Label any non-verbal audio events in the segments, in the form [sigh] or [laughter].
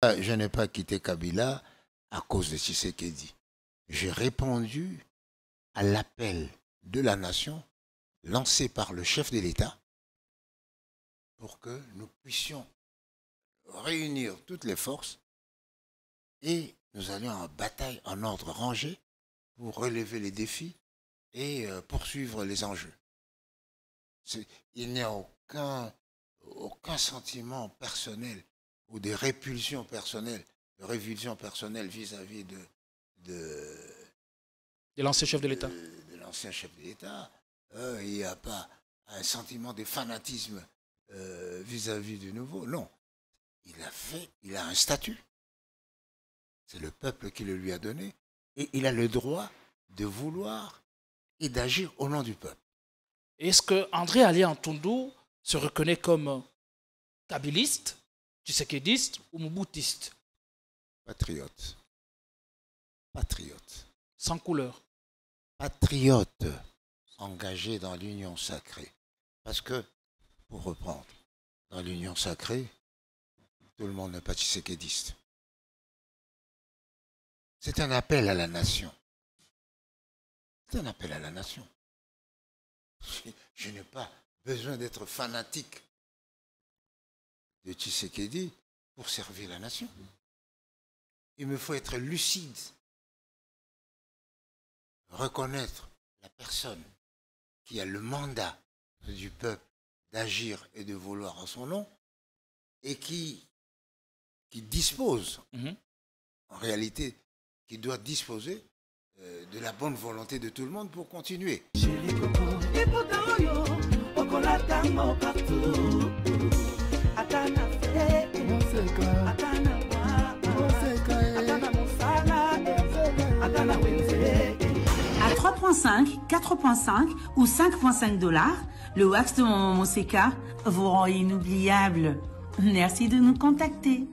Ah, je n'ai pas quitté Kabila à cause de dit. J'ai répondu à l'appel de la nation lancé par le chef de l'État pour que nous puissions réunir toutes les forces et nous allions en bataille en ordre rangé pour relever les défis et euh, poursuivre les enjeux. Il n'y a aucun, aucun sentiment personnel ou des répulsions personnelles, de révulsions personnelles vis-à-vis de, de, l'ancien chef de l'État. De, l'ancien chef de l'État. Euh, il n'y a pas un sentiment de fanatisme euh, vis-à-vis du nouveau. Non. Il a fait, il a un statut. C'est le peuple qui le lui a donné. Et il a le droit de vouloir et d'agir au nom du peuple. Est-ce que André Alien se reconnaît comme kabyliste Tshisekédiste ou mouboutiste Patriote. Patriote. Sans couleur. Patriote engagé dans l'union sacrée. Parce que, pour reprendre, dans l'union sacrée, tout le monde n'est pas tshisekédiste. C'est un appel à la nation. C'est un appel à la nation. je n'ai pas besoin d'être fanatique de dit pour servir la nation. Il me faut être lucide, reconnaître la personne qui a le mandat du peuple d'agir et de vouloir en son nom et qui, qui dispose, mhm. en réalité, qui doit disposer euh, de la bonne volonté de tout le monde pour continuer. 3.5, 4.5 ou 5.5 dollars, le wax de Monseca vous rend inoubliable. Merci de nous contacter.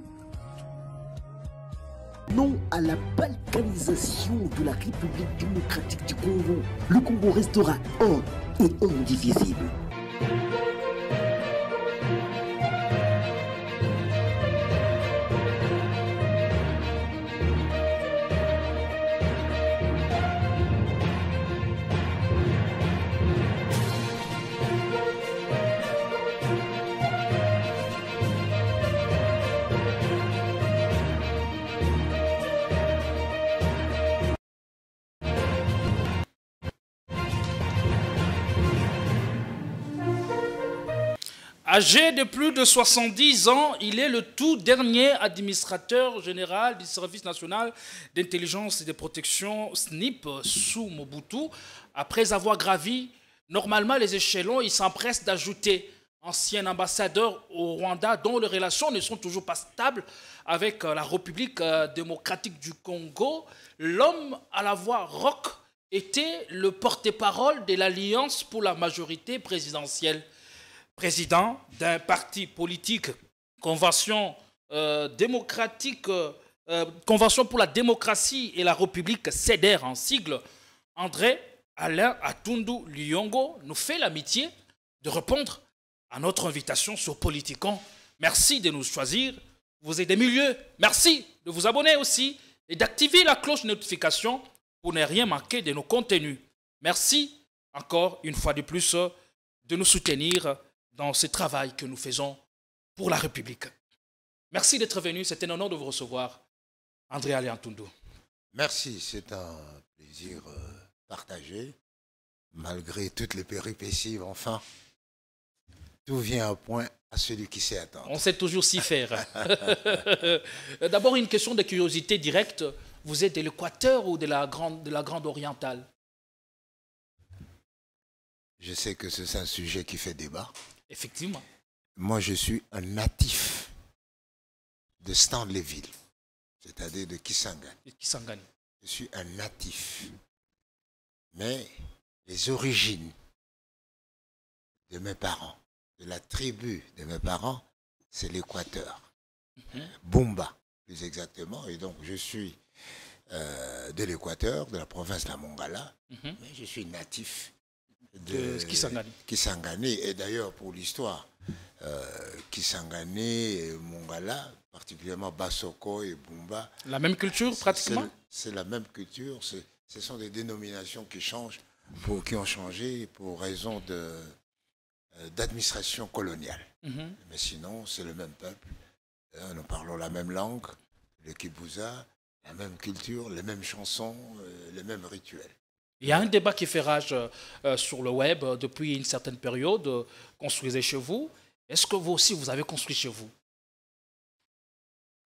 Non à la balkanisation de la République démocratique du Congo. Le Congo restera un et indivisible. Âgé de plus de 70 ans, il est le tout dernier administrateur général du Service national d'intelligence et de protection SNIP sous Mobutu. Après avoir gravi normalement les échelons, il s'empresse d'ajouter ancien ambassadeur au Rwanda dont les relations ne sont toujours pas stables avec euh, la République euh, démocratique du Congo. L'homme à la voix rock était le porte-parole de l'Alliance pour la majorité présidentielle président d'un parti politique, Convention euh, démocratique, euh, euh, pour la démocratie et la République, CEDER en sigle, André Alain Atundu Lyongo nous fait l'amitié de répondre à notre invitation sur Politikon. Merci de nous choisir. Vous êtes des milieux. Merci de vous abonner aussi et d'activer la cloche notification pour ne rien manquer de nos contenus. Merci encore une fois de plus de nous soutenir dans ce travail que nous faisons pour la République. Merci d'être venu. c'est un honneur de vous recevoir, André Aliantundu. Merci, c'est un plaisir euh, partagé. Malgré toutes les péripéties, enfin, tout vient à point à celui qui sait attendre. On sait toujours s'y faire. [laughs] D'abord, une question de curiosité directe. Vous êtes de l'Équateur ou de la grande Orientale Je sais que c'est un sujet qui fait débat. Effectivement. Moi, je suis un natif de Stanleyville, c'est-à-dire de Kisangani. Kisangani. Je suis un natif. Mais les origines de mes parents, de la tribu de mes parents, c'est l'Équateur. Mhm. Bumba, plus exactement. Et donc, je suis euh, de l'Équateur, de la province de la Mongala, mhm. mais je suis natif de, Kisangani. et d'ailleurs pour l'histoire, euh, Kisangani et Mongala, particulièrement Basoko et Bumba. La même culture pratiquement C'est la même culture, ce sont des dénominations qui changent, qui ont changé pour raison euh, d'administration coloniale. Mhm. Mais sinon, c'est le même peuple. Euh, nous parlons la même langue, le kibuza, la même culture, les mêmes chansons, les mêmes rituels. Il y a un débat qui fait rage euh, euh, sur le web euh, depuis une certaine période. Construisez chez vous. Est-ce que vous aussi, vous avez construit chez vous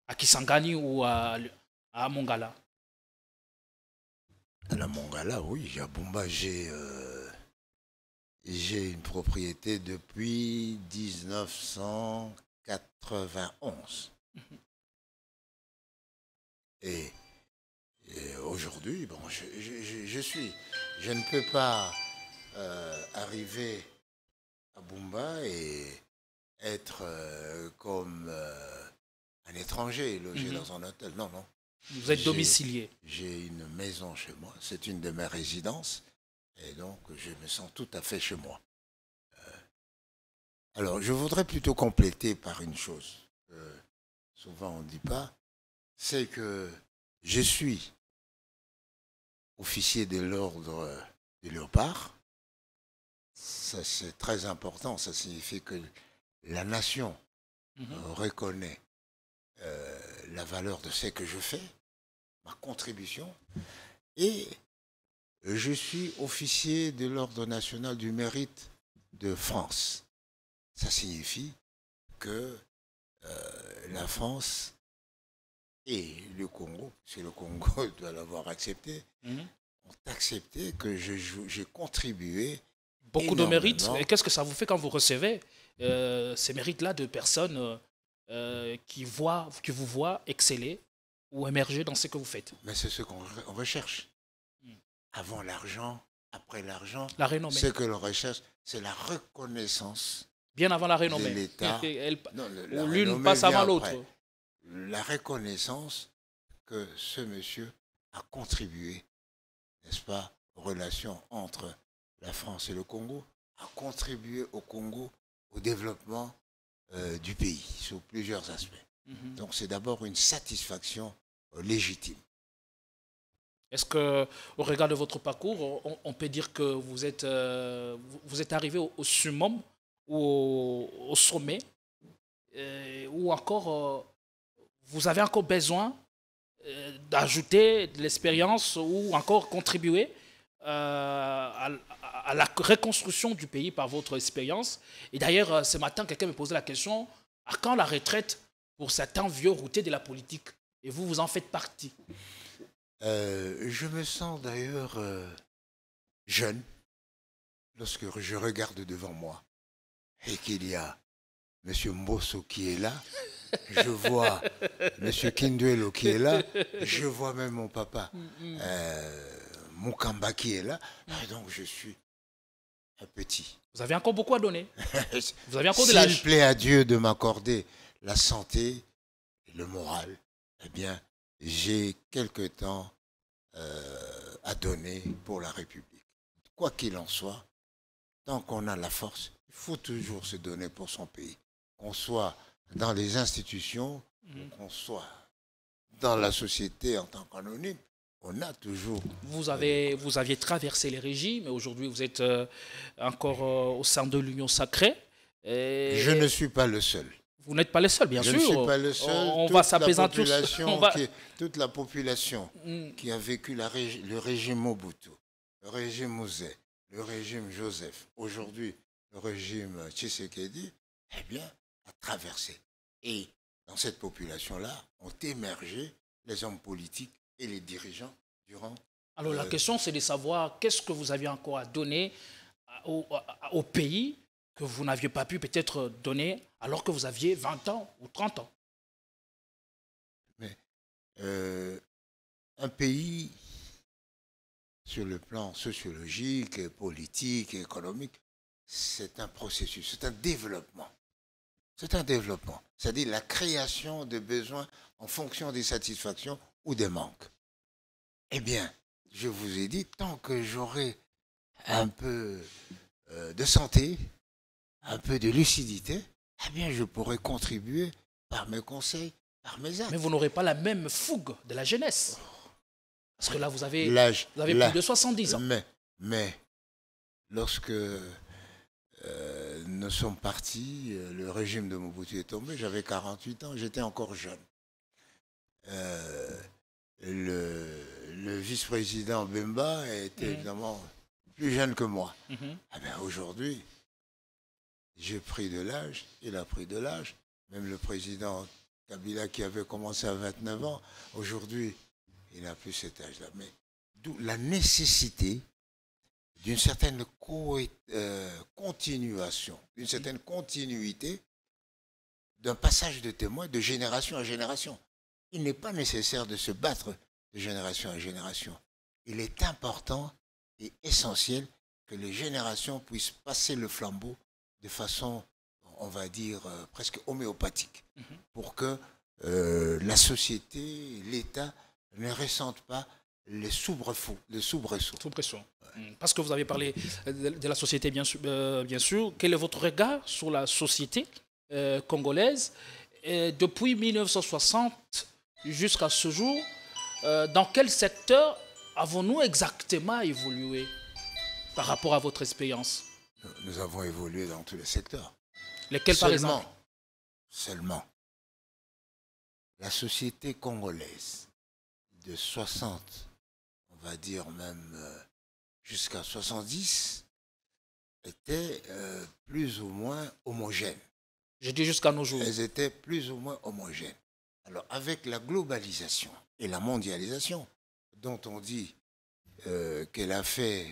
À Kisangani ou à, à Mongala À la Mongala, oui. À Bomba, j'ai une propriété depuis 1991. Mhm. Et aujourd'hui, bon, je, suis. Je ne peux pas euh, arriver à Bumba et être euh, comme euh, un étranger logé mhm. dans un hôtel. Non, non. Vous êtes domicilié. J'ai une maison chez moi. C'est une de mes résidences. Et donc, je me sens tout à fait chez moi. alors, je voudrais plutôt compléter par une chose. souvent, on ne dit pas. C'est que je suis officier de l'ordre du léopard. Ça, c'est très important. Ça signifie que la nation mhm. reconnaît euh, la valeur de ce que je fais, ma contribution. Et je suis officier de l'ordre national du mérite de France. Ça signifie que euh, la France et le Congo, c'est le Congo [laughs] doit l'avoir accepté, mhm. ont accepté que j'ai contribué. Beaucoup de mérites. Et qu'est-ce que ça vous fait quand vous recevez euh, ces mérites-là de personnes euh, euh, qui, voient, qui vous voient exceller ou émerger dans ce que vous faites Mais c'est ce qu'on recherche. Hmm. Avant l'argent, après l'argent, la renommée. ce que l'on recherche, c'est la reconnaissance. Bien avant la renommée. l'État. L'une passe avant l'autre la reconnaissance que ce monsieur a contribué, n'est-ce pas, aux relations entre la France et le Congo, a contribué au Congo au développement euh, du pays sous plusieurs aspects. Mhm. Donc c'est d'abord une satisfaction euh, légitime. Est-ce que, au regard de votre parcours, on, peut dire que vous êtes, euh, vous êtes arrivé au, summum ou au, sommet, ou encore vous avez encore besoin euh, d'ajouter de l'expérience ou encore contribuer euh, à, la reconstruction du pays par votre expérience. Et d'ailleurs, euh, ce matin, quelqu'un me posait la question, à quand la retraite pour certains vieux routés de la politique Et vous, vous en faites partie. je me sens d'ailleurs jeune lorsque je regarde devant moi et qu'il y a M. Mbosso qui est là je vois M. Kinduelo qui est là, je vois même mon papa, mm, mm. euh, qui est là. Donc je suis un petit. Vous avez encore beaucoup à donner. [laughs] Vous avez encore de l'âge. S'il plaît à Dieu de m'accorder la santé, le moral, eh bien, j'ai quelque temps euh, à donner pour la République. Quoi qu'il en soit, tant qu'on a la force, il faut toujours se donner pour son pays. Qu'on soit dans les institutions mm. qu'on soit, dans la société en tant qu'anonyme, on a toujours. Vous, avez, vous aviez traversé les régimes, et aujourd'hui vous êtes euh, encore euh, au sein de l'Union sacrée. Je ne suis pas le seul. Vous n'êtes pas le seul, bien sûr. Je ne suis pas le seul. On, toute va s'apaiser [laughs] va... Toute la population mm. qui a vécu le régime Mobutu, le régime Mouzet, le régime Joseph, aujourd'hui le régime Tshisekedi, eh bien, traversé. Et dans cette population-là ont émergé les hommes politiques et les dirigeants durant. Alors la euh, question, c'est de savoir qu'est-ce que vous aviez encore à donner au, pays que vous n'aviez pas pu peut-être donner alors que vous aviez 20 ans ou 30 ans. Mais euh, un pays, sur le plan sociologique, politique, économique, c'est un processus, c'est un développement. C'est un développement, c'est-à-dire la création de besoins en fonction des satisfactions ou des manques. Eh bien, je vous ai dit, tant que j'aurai un peu euh, de santé, un peu de lucidité, eh bien, je pourrai contribuer par mes conseils, par mes actes. Mais vous n'aurez pas la même fougue de la jeunesse. Parce que là, vous avez, avez plus de 70 ans. Mais, mais lorsque... Euh, nous sommes partis, euh, le régime de Mobutu est tombé, j'avais 48 ans, j'étais encore jeune. Euh, le, vice-président Bemba était évidemment plus jeune que moi. Mhm. Ah ben, aujourd'hui, j'ai pris de l'âge, il a pris de l'âge. Même le président Kabila qui avait commencé à 29 ans, aujourd'hui, il n'a plus cet âge-là. Mais d'où la nécessité d'une certaine euh, continuation, d'une certaine continuité d'un passage de témoin de génération en génération. Il n'est pas nécessaire de se battre de génération en génération. Il est important et essentiel que les générations puissent passer le flambeau de façon, on va dire, euh, presque homéopathique, mhm. pour que euh, la société, l'État ne ressentent pas les soubresauts. Les soubresauts. Ouais. Hmm. Parce que vous avez parlé de la société, bien sûr, euh, bien sûr. Quel est votre regard sur la société euh, congolaise euh, depuis 1960 jusqu'à ce jour Dans quel secteur avons-nous exactement évolué par rapport à votre expérience nous, avons évolué dans tous les secteurs. Lesquels par exemple Seulement. La société congolaise de 60 on va dire même euh, jusqu'à 70, étaient euh, plus ou moins homogènes. Je dis jusqu'à nos jours. Elles étaient plus ou moins homogènes. Alors avec la globalisation et la mondialisation, dont on dit euh, qu'elle a fait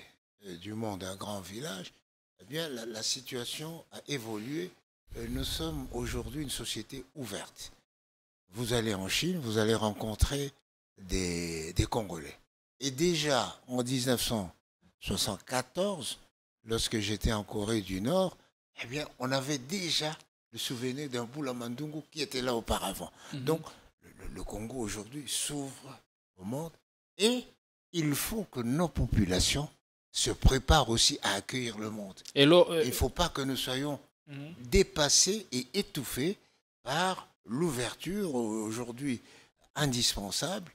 du monde un grand village, eh bien la, situation a évolué. Nous sommes aujourd'hui une société ouverte. Vous allez en Chine, vous allez rencontrer des Congolais et déjà en 1974, lorsque j'étais en Corée du Nord, eh bien, on avait déjà le souvenir d'un Mandungu qui était là auparavant. Mhm. Donc, le, Congo aujourd'hui s'ouvre au monde et il faut que nos populations se préparent aussi à accueillir le monde. Euh, il ne faut pas que nous soyons mhm. dépassés et étouffés par l'ouverture aujourd'hui indispensable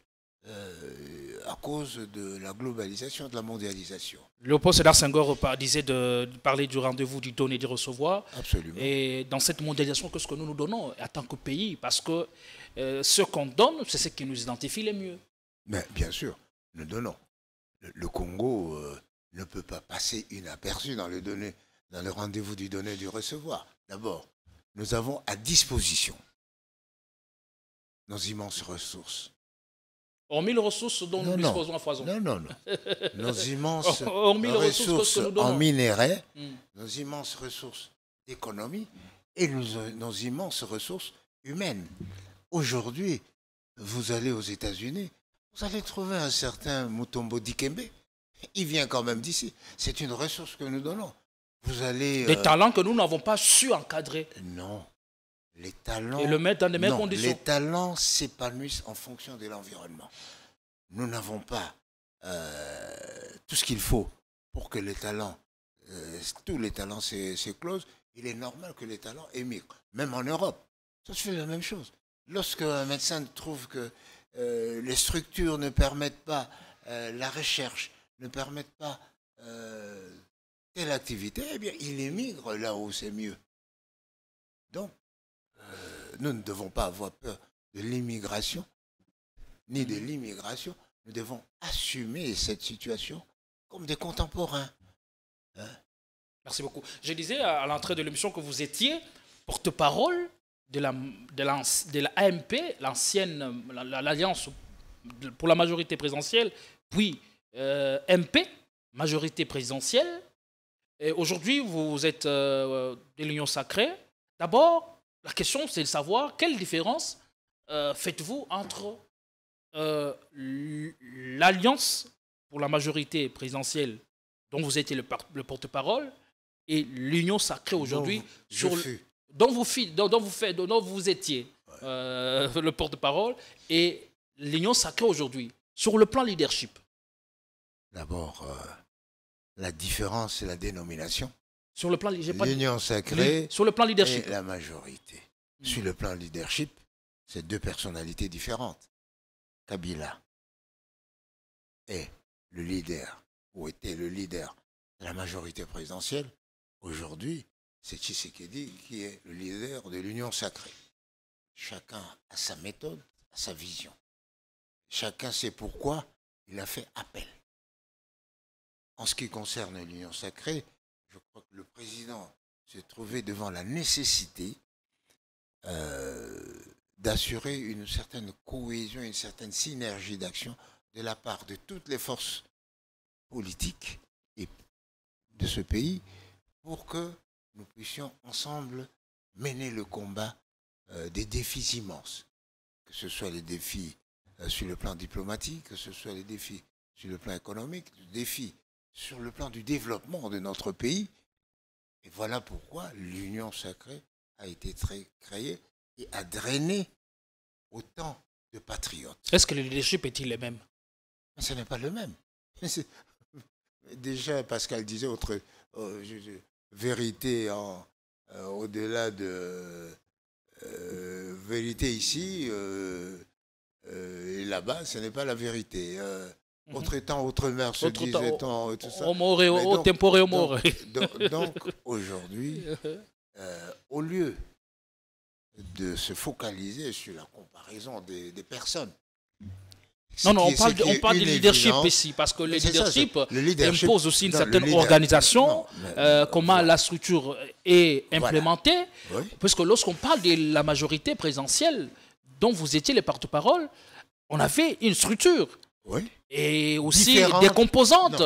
euh, à cause de la globalisation, de la mondialisation. Le poste Senghor disait de, parler du rendez-vous du donner et du recevoir. Absolument. Et dans cette mondialisation, qu'est-ce que nous nous donnons en tant que pays Parce que euh, ce qu'on donne, c'est ce qui nous identifie le mieux. Mais bien sûr, nous donnons. Le, Congo euh, ne peut pas passer inaperçu dans le, le rendez-vous du donner et du recevoir. D'abord, nous avons à disposition nos immenses ressources Hormis les ressources dont nous disposons à foison. Non, non, non. Nos [laughs] immenses ressources en minerais, hmm. nos immenses ressources d'économie et nos, immenses ressources humaines. Aujourd'hui, vous allez aux États-Unis, vous allez trouver un certain Mutombo Dikembe. Il vient quand même d'ici. C'est une ressource que nous donnons. Vous allez. Des euh, talents que nous n'avons pas su encadrer. Non. Les talents, le Les talents s'épanouissent en fonction de l'environnement. Nous n'avons pas euh, tout ce qu'il faut pour que les talents, euh, tous les talents s'éclosent. Il est normal que les talents émigrent, même en Europe. Ça se fait la même chose. Lorsque un médecin trouve que euh, les structures ne permettent pas la recherche, ne permettent pas telle activité, eh bien, il émigre là où c'est mieux. Donc, nous ne devons pas avoir peur de l'immigration, ni de mm. l'immigration. Nous devons assumer cette situation comme des contemporains. Hein? Merci beaucoup. Je disais à l'entrée de l'émission que vous étiez porte-parole de la, de, de la AMP, l'ancienne, l'Alliance pour la majorité présidentielle, puis euh, MP, majorité présidentielle. Et aujourd'hui, vous êtes euh, de l'Union sacrée. D'abord, la question, c'est de savoir quelle différence euh, faites-vous entre euh, l'alliance pour la majorité présidentielle dont vous étiez le, porte-parole et l'union sacrée aujourd'hui dont vous, étiez euh, le porte-parole et l'union sacrée aujourd'hui sur le plan leadership. D'abord, la différence, c'est la dénomination. Sur le plan, l'union sacrée. leadership. Et la majorité. Hmm. Sur le plan leadership, c'est deux personnalités différentes. Kabila est le leader ou était le leader de la majorité présidentielle. Aujourd'hui, c'est Tshisekedi qui est le leader de l'union sacrée. Chacun a sa méthode, a sa vision. Chacun sait pourquoi il a fait appel. En ce qui concerne l'union sacrée, je crois que le président s'est trouvé devant la nécessité euh, d'assurer une certaine cohésion, une certaine synergie d'action de la part de toutes les forces politiques de ce pays pour que nous puissions ensemble mener le combat euh, des défis immenses, que ce soit les défis euh, sur le plan diplomatique, que ce soit les défis sur le plan économique, les défis sur le plan du développement de notre pays. Et voilà pourquoi l'union sacrée a été très créée et a drainé autant de patriotes. Est-ce que le leadership est-il le même Ce n'est pas le même. Déjà, Pascal disait autre oh, vérité en, euh, au-delà de euh, vérité ici euh, et là-bas, ce n'est pas la vérité. Mhm. Autre temps, autre mer, se autre disait temps, tout ça. More, au donc, tempore more. Donc, [laughs] aujourd'hui, euh, au lieu de se focaliser sur la comparaison des, des personnes, non, non, on parle, de, on parle de leadership ici, parce que le leadership, impose aussi une certaine organisation, euh, comment la structure est implémentée, parce que lorsqu'on parle de la majorité présentielle dont vous étiez les porte-parole, on avait une structure et aussi des composantes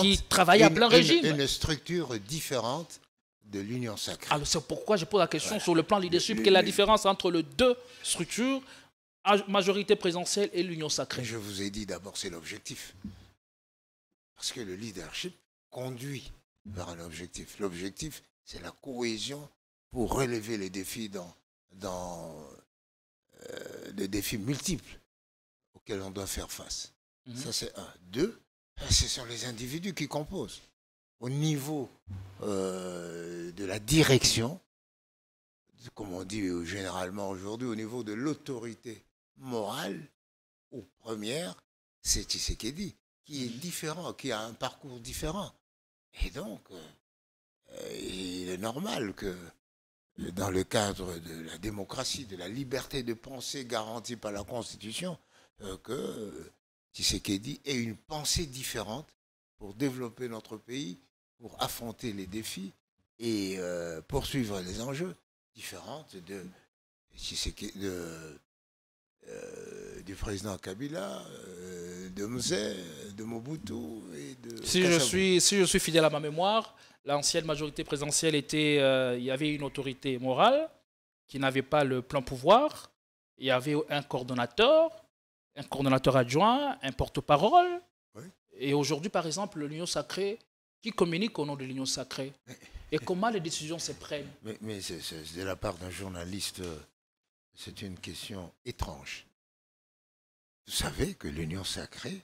qui travaillent à plein régime. Une, structure différente de l'union sacrée. Alors c'est pourquoi je pose la question sur le plan leadership, quelle est la différence entre les deux structures, majorité présidentielle et l'union sacrée Je vous ai dit d'abord, c'est l'objectif. Parce que le leadership conduit vers un objectif. L'objectif, c'est la cohésion pour relever les défis dans, dans des euh, défis multiples qu'elle l'on doit faire face. Mhm. Ça, c'est un. Deux, ben, ce sont les individus qui composent. Au niveau euh, de la direction, comme on dit généralement aujourd'hui, au niveau de l'autorité morale, ou première, c'est Tshisekedi, qui est mhm. différent, qui a un parcours différent. Et donc, euh, euh, il est normal que dans le cadre de la démocratie, de la liberté de pensée garantie par la Constitution, euh, que euh, Tshisekedi ait une pensée différente pour développer notre pays, pour affronter les défis et euh, poursuivre les enjeux différents de, de du président Kabila, de Mzé, de Mobutu et de. Si je, suis, si je suis fidèle à ma mémoire, l'ancienne majorité présidentielle était. il y avait une autorité morale qui n'avait pas le plein pouvoir. Il y avait un coordonnateur un coordonnateur adjoint, un porte-parole. Et aujourd'hui, par exemple, l'Union sacrée, qui communique au nom de l'Union sacrée Et comment les décisions se prennent Mais, c'est, de la part d'un journaliste, euh, c'est une question étrange. Vous savez que l'Union sacrée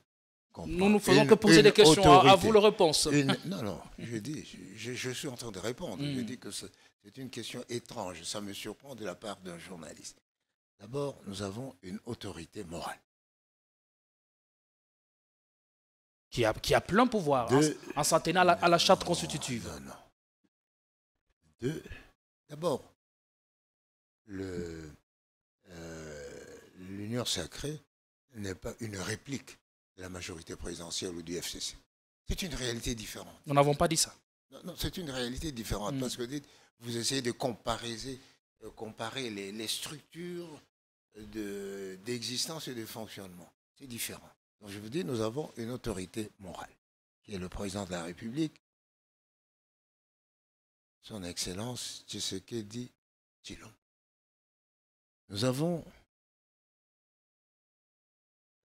nous ne faisons que poser des questions, à, vous la réponse. non, non, je dis, je, suis en train de répondre. Je hmm. dis que c'est une question étrange, ça me surprend de la part d'un journaliste. D'abord, nous avons une autorité morale. qui a, plein pouvoir de... en, en à la, charte constitutive. Non, D'abord, euh, l'Union sacrée n'est pas une réplique de la majorité présidentielle ou du FCC. C'est une réalité différente. Nous n'avons pas dit ça. Non, non c'est une réalité différente. Mm. Parce que vous essayez de comparer, euh, comparer les, structures d'existence et de fonctionnement. C'est différent. Donc je vous dis, nous avons une autorité morale, qui est le président de la République, son Excellence Tshisekedi Tshilom. Nous avons,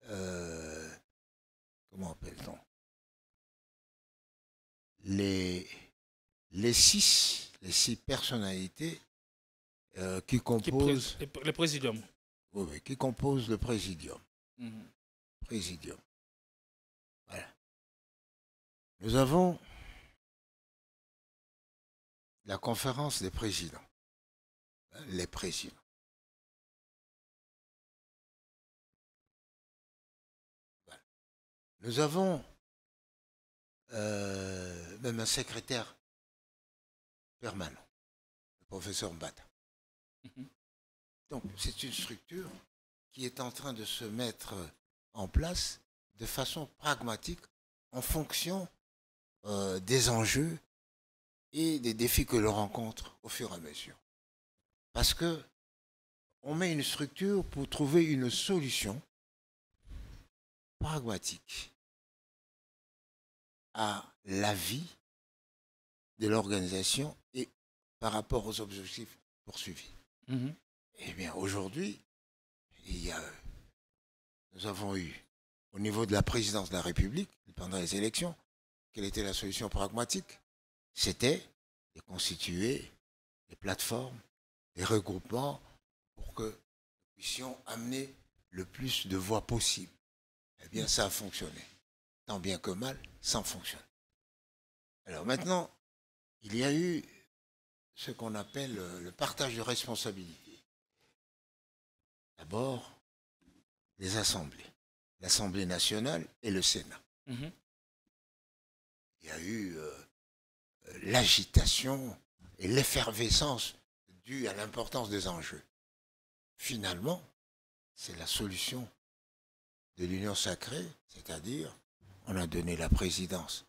euh, comment appelle-t-on les, six, les six personnalités euh, qui composent... le présidium. Oui, qui composent le présidium. Mhm présidium. Voilà. Nous avons la conférence des présidents. Les présidents. Nous avons euh, même un secrétaire permanent, le professeur Mbata. Mhm. Donc c'est une structure qui est en train de se mettre en place de façon pragmatique en fonction euh, des enjeux et des défis que l'on rencontre au fur et à mesure. Parce que on met une structure pour trouver une solution pragmatique à la vie de l'organisation et par rapport aux objectifs poursuivis. Mm-hmm. Eh bien, aujourd'hui, il y a nous avons eu, au niveau de la présidence de la République, pendant les élections, quelle était la solution pragmatique C'était de constituer des plateformes, des regroupements pour que nous puissions amener le plus de voix possible. Eh bien, ça a fonctionné. Tant bien que mal, ça fonctionne. Alors maintenant, il y a eu ce qu'on appelle le partage de responsabilités. D'abord, les assemblées, l'Assemblée nationale et le Sénat. Mhm. Il y a eu euh, euh, l'agitation et l'effervescence due à l'importance des enjeux. Finalement, c'est la solution de l'union sacrée, c'est-à-dire on a donné la présidence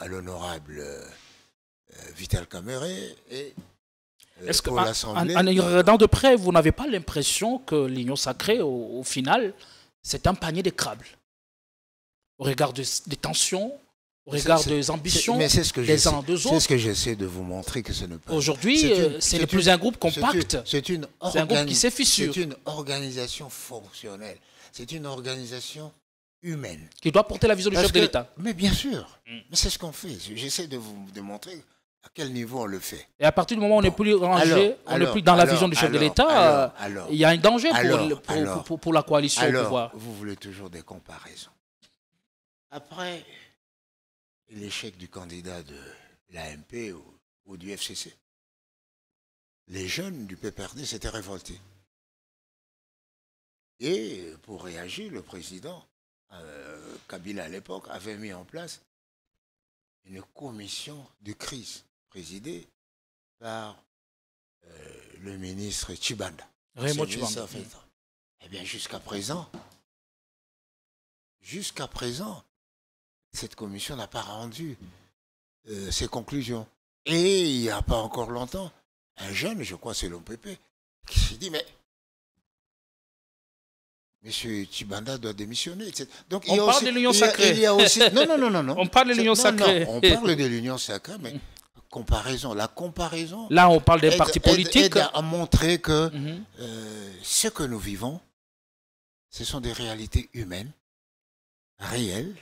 à l'honorable euh, Vital Caméré et euh, en, regardant de près, vous n'avez pas l'impression que l'Union sacrée, au, final, c'est un panier de crabes Au regard des tensions, au regard des ambitions des uns des autres. C'est ce que j'essaie de vous montrer que ce ne peut Aujourd'hui, c'est euh, le plus un groupe compact. C'est un groupe qui C'est une organisation fonctionnelle. C'est une organisation humaine. Qui doit porter la vision du chef de l'État. Mais bien sûr. Mm. Mais c'est ce qu'on fait. J'essaie de vous démontrer à quel niveau on le fait Et à partir du moment où on n'est plus rangé, on n'est plus dans la vision du chef de l'État, euh, il y a un danger pour, la coalition au pouvoir. Vous voulez toujours des comparaisons. Après l'échec du candidat de l'AMP ou, du FCC, les jeunes du PPRD s'étaient révoltés. Et pour réagir, le président euh, Kabila à l'époque avait mis en place une commission de crise présidé par euh, le ministre Chibanda. Raymond Eh bien, jusqu'à présent, jusqu'à présent, cette commission n'a pas rendu euh, ses conclusions. Et il n'y a pas encore longtemps, un jeune, je crois c'est l'OPP, qui s'est dit, mais Monsieur Chibanda doit démissionner. Etc. Donc, on parle de l'union sacrée. non, non, non, non, On parle de l'union sacrée. on parle de l'union sacrée, mais comparaison. La comparaison. Là, on parle des partis politiques. à montrer que mhm. euh, ce que nous vivons, ce sont des réalités humaines, réelles,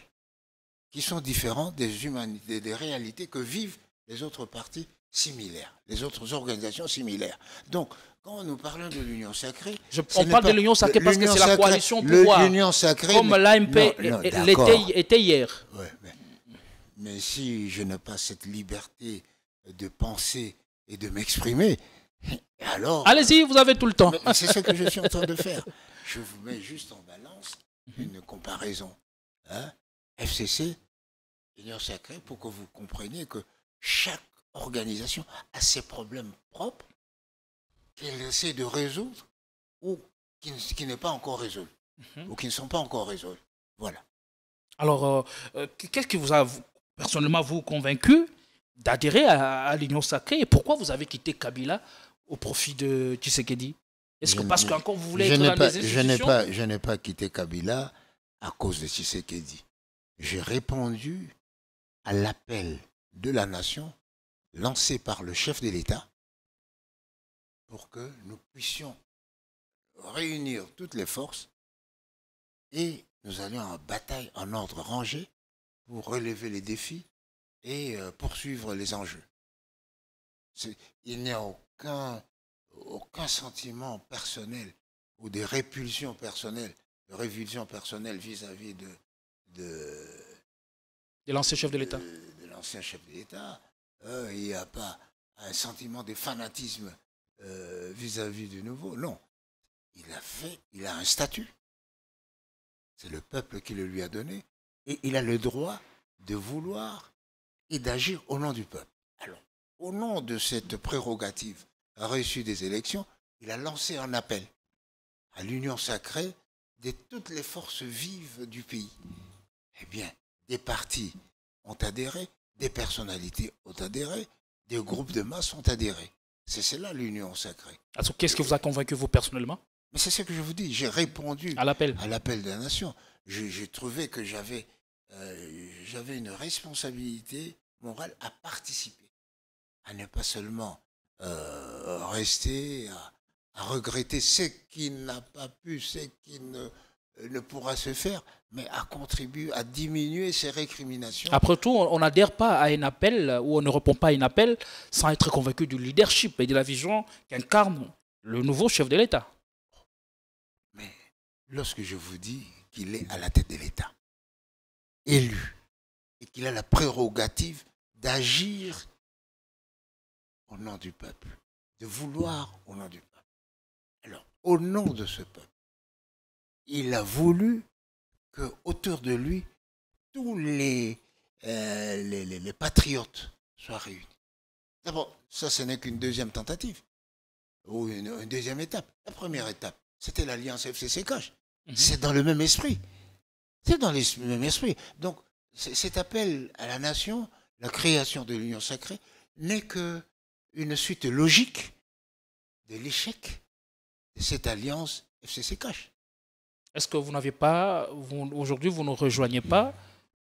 qui sont différentes des humanités, des réalités que vivent les autres partis similaires, les autres organisations similaires. Donc, quand nous parlons de l'union sacrée, on parle de l'union sacrée parce que c'est la coalition pouvoir. comme l'AMP l'était hier. mais si je n'ai pas cette liberté de penser et de m'exprimer, alors. Allez-y, vous avez tout le temps. C'est ce que je suis en train de [laughs] faire. Je vous mets juste en balance une comparaison. Hein FCC, Union Sacrée, pour que vous compreniez que chaque organisation a ses problèmes propres qu'elle essaie de résoudre ou qui, n'est pas encore résolu mhm. ou qui ne sont pas encore résolus. Voilà. Alors, euh, euh, qu'est-ce qui vous a personnellement vous convaincu d'adhérer à, l'Union sacrée Et pourquoi vous avez quitté Kabila au profit de Tshisekedi Est-ce que parce qu'encore vous voulez je être dans Je n'ai pas, je n'ai pas quitté Kabila à cause de Tshisekedi. J'ai répondu à l'appel de la nation lancé par le chef de l'État pour que nous puissions réunir toutes les forces et nous allions en bataille en ordre rangé pour relever les défis et euh, poursuivre les enjeux. Il n'y a aucun, aucun sentiment personnel ou des répulsions personnelles, de révulsions personnelles vis-à-vis de, de, l'ancien chef de l'État. l'ancien euh, il n'y a pas un sentiment de fanatisme vis à -vis du nouveau. Non. Il a fait, il a un statut. C'est le peuple qui le lui a donné. Et il a le droit de vouloir et d'agir au nom du peuple. Alors, au nom de cette prérogative reçue des élections, il a lancé un appel à l'union sacrée de toutes les forces vives du pays. Eh bien, des partis ont adhéré, des personnalités ont adhéré, des groupes de masse ont adhéré. C'est cela l'union sacrée. Alors, ah, qu'est-ce que vous a convaincu vous personnellement Mais c'est ce que je vous dis. J'ai répondu à l'appel. À l'appel de la nation. J'ai trouvé que j'avais, euh, j'avais une responsabilité morale à participer, à ne pas seulement euh, rester à, regretter ce qui n'a pas pu, ce qui ne, ne pourra se faire, mais à contribuer, à diminuer ces récriminations. Après tout, on n'adhère pas à un appel ou on ne répond pas à un appel sans être convaincu du leadership et de la vision qu'incarne le nouveau chef de l'État. Mais lorsque je vous dis qu'il est à la tête de l'État, élu, et qu'il a la prérogative d'agir au nom du peuple, de vouloir au nom du peuple. Alors, au nom de ce peuple, il a voulu que autour de lui, tous les, euh, les, patriotes soient réunis. D'abord, ça, ce n'est qu'une deuxième tentative, ou une, deuxième étape. La première étape, c'était l'alliance FCC-Coche. Mhm. C'est dans le même esprit. C'est dans le même esprit. Donc, cet appel à la nation, la création de l'union sacrée n'est que une suite logique de l'échec de cette alliance FCC Est-ce que vous n'avez pas, aujourd'hui, vous ne rejoignez pas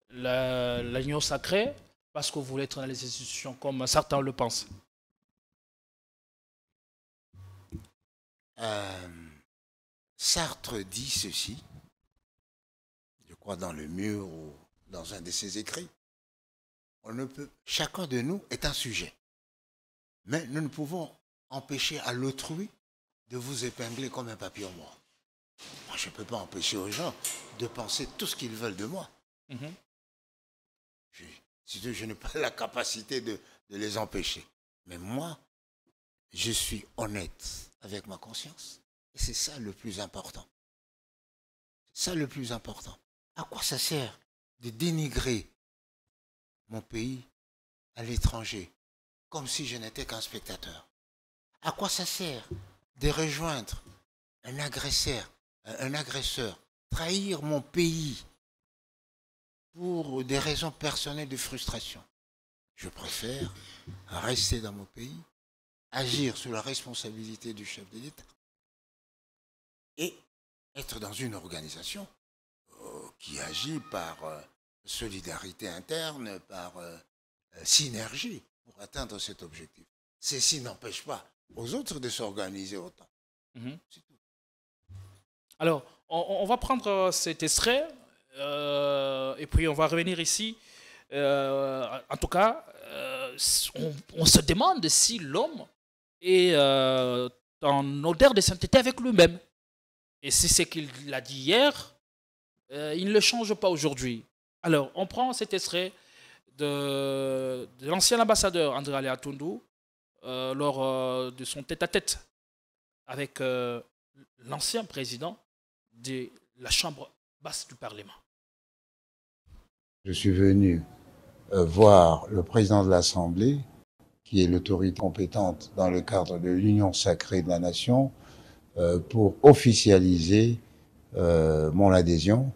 l'union sacrée parce que vous voulez être dans les institutions comme certains le pensent euh, Sartre dit ceci, je crois dans le mur ou dans un de ses écrits chacun de nous est un sujet. Mais nous ne pouvons empêcher à l'autrui de vous épingler comme un papier mort. Moi, je ne peux pas empêcher aux gens de penser tout ce qu'ils veulent de moi. Mhm. je, n'ai pas la capacité de, les empêcher. Mais moi, je suis honnête avec ma conscience. Et c'est ça le plus important. ça le plus important. À quoi ça sert de dénigrer mon pays à l'étranger, comme si je n'étais qu'un spectateur. À quoi ça sert de rejoindre un agresseur, un agresseur, trahir mon pays pour des raisons personnelles de frustration Je préfère rester dans mon pays, agir sous la responsabilité du chef de l'État et être dans une organisation euh, qui agit par euh, solidarité interne, par euh, euh, synergie pour atteindre cet objectif. Ceci n'empêche pas aux autres de s'organiser autant. Mhm. Alors, on, va prendre euh, cet extrait et puis on va revenir ici. en tout cas, on, se demande si l'homme est en odeur de sainteté avec lui-même. Et c'est ce qu'il a dit hier, il ne le change pas aujourd'hui. Alors, on prend cet extrait de, l'ancien ambassadeur André Aléatondo euh, lors euh, de son tête-à-tête avec euh, l'ancien président de la Chambre basse du Parlement. Je suis venu voir le président de l'Assemblée, qui est l'autorité compétente dans le cadre de l'Union sacrée de la nation, pour officialiser mon adhésion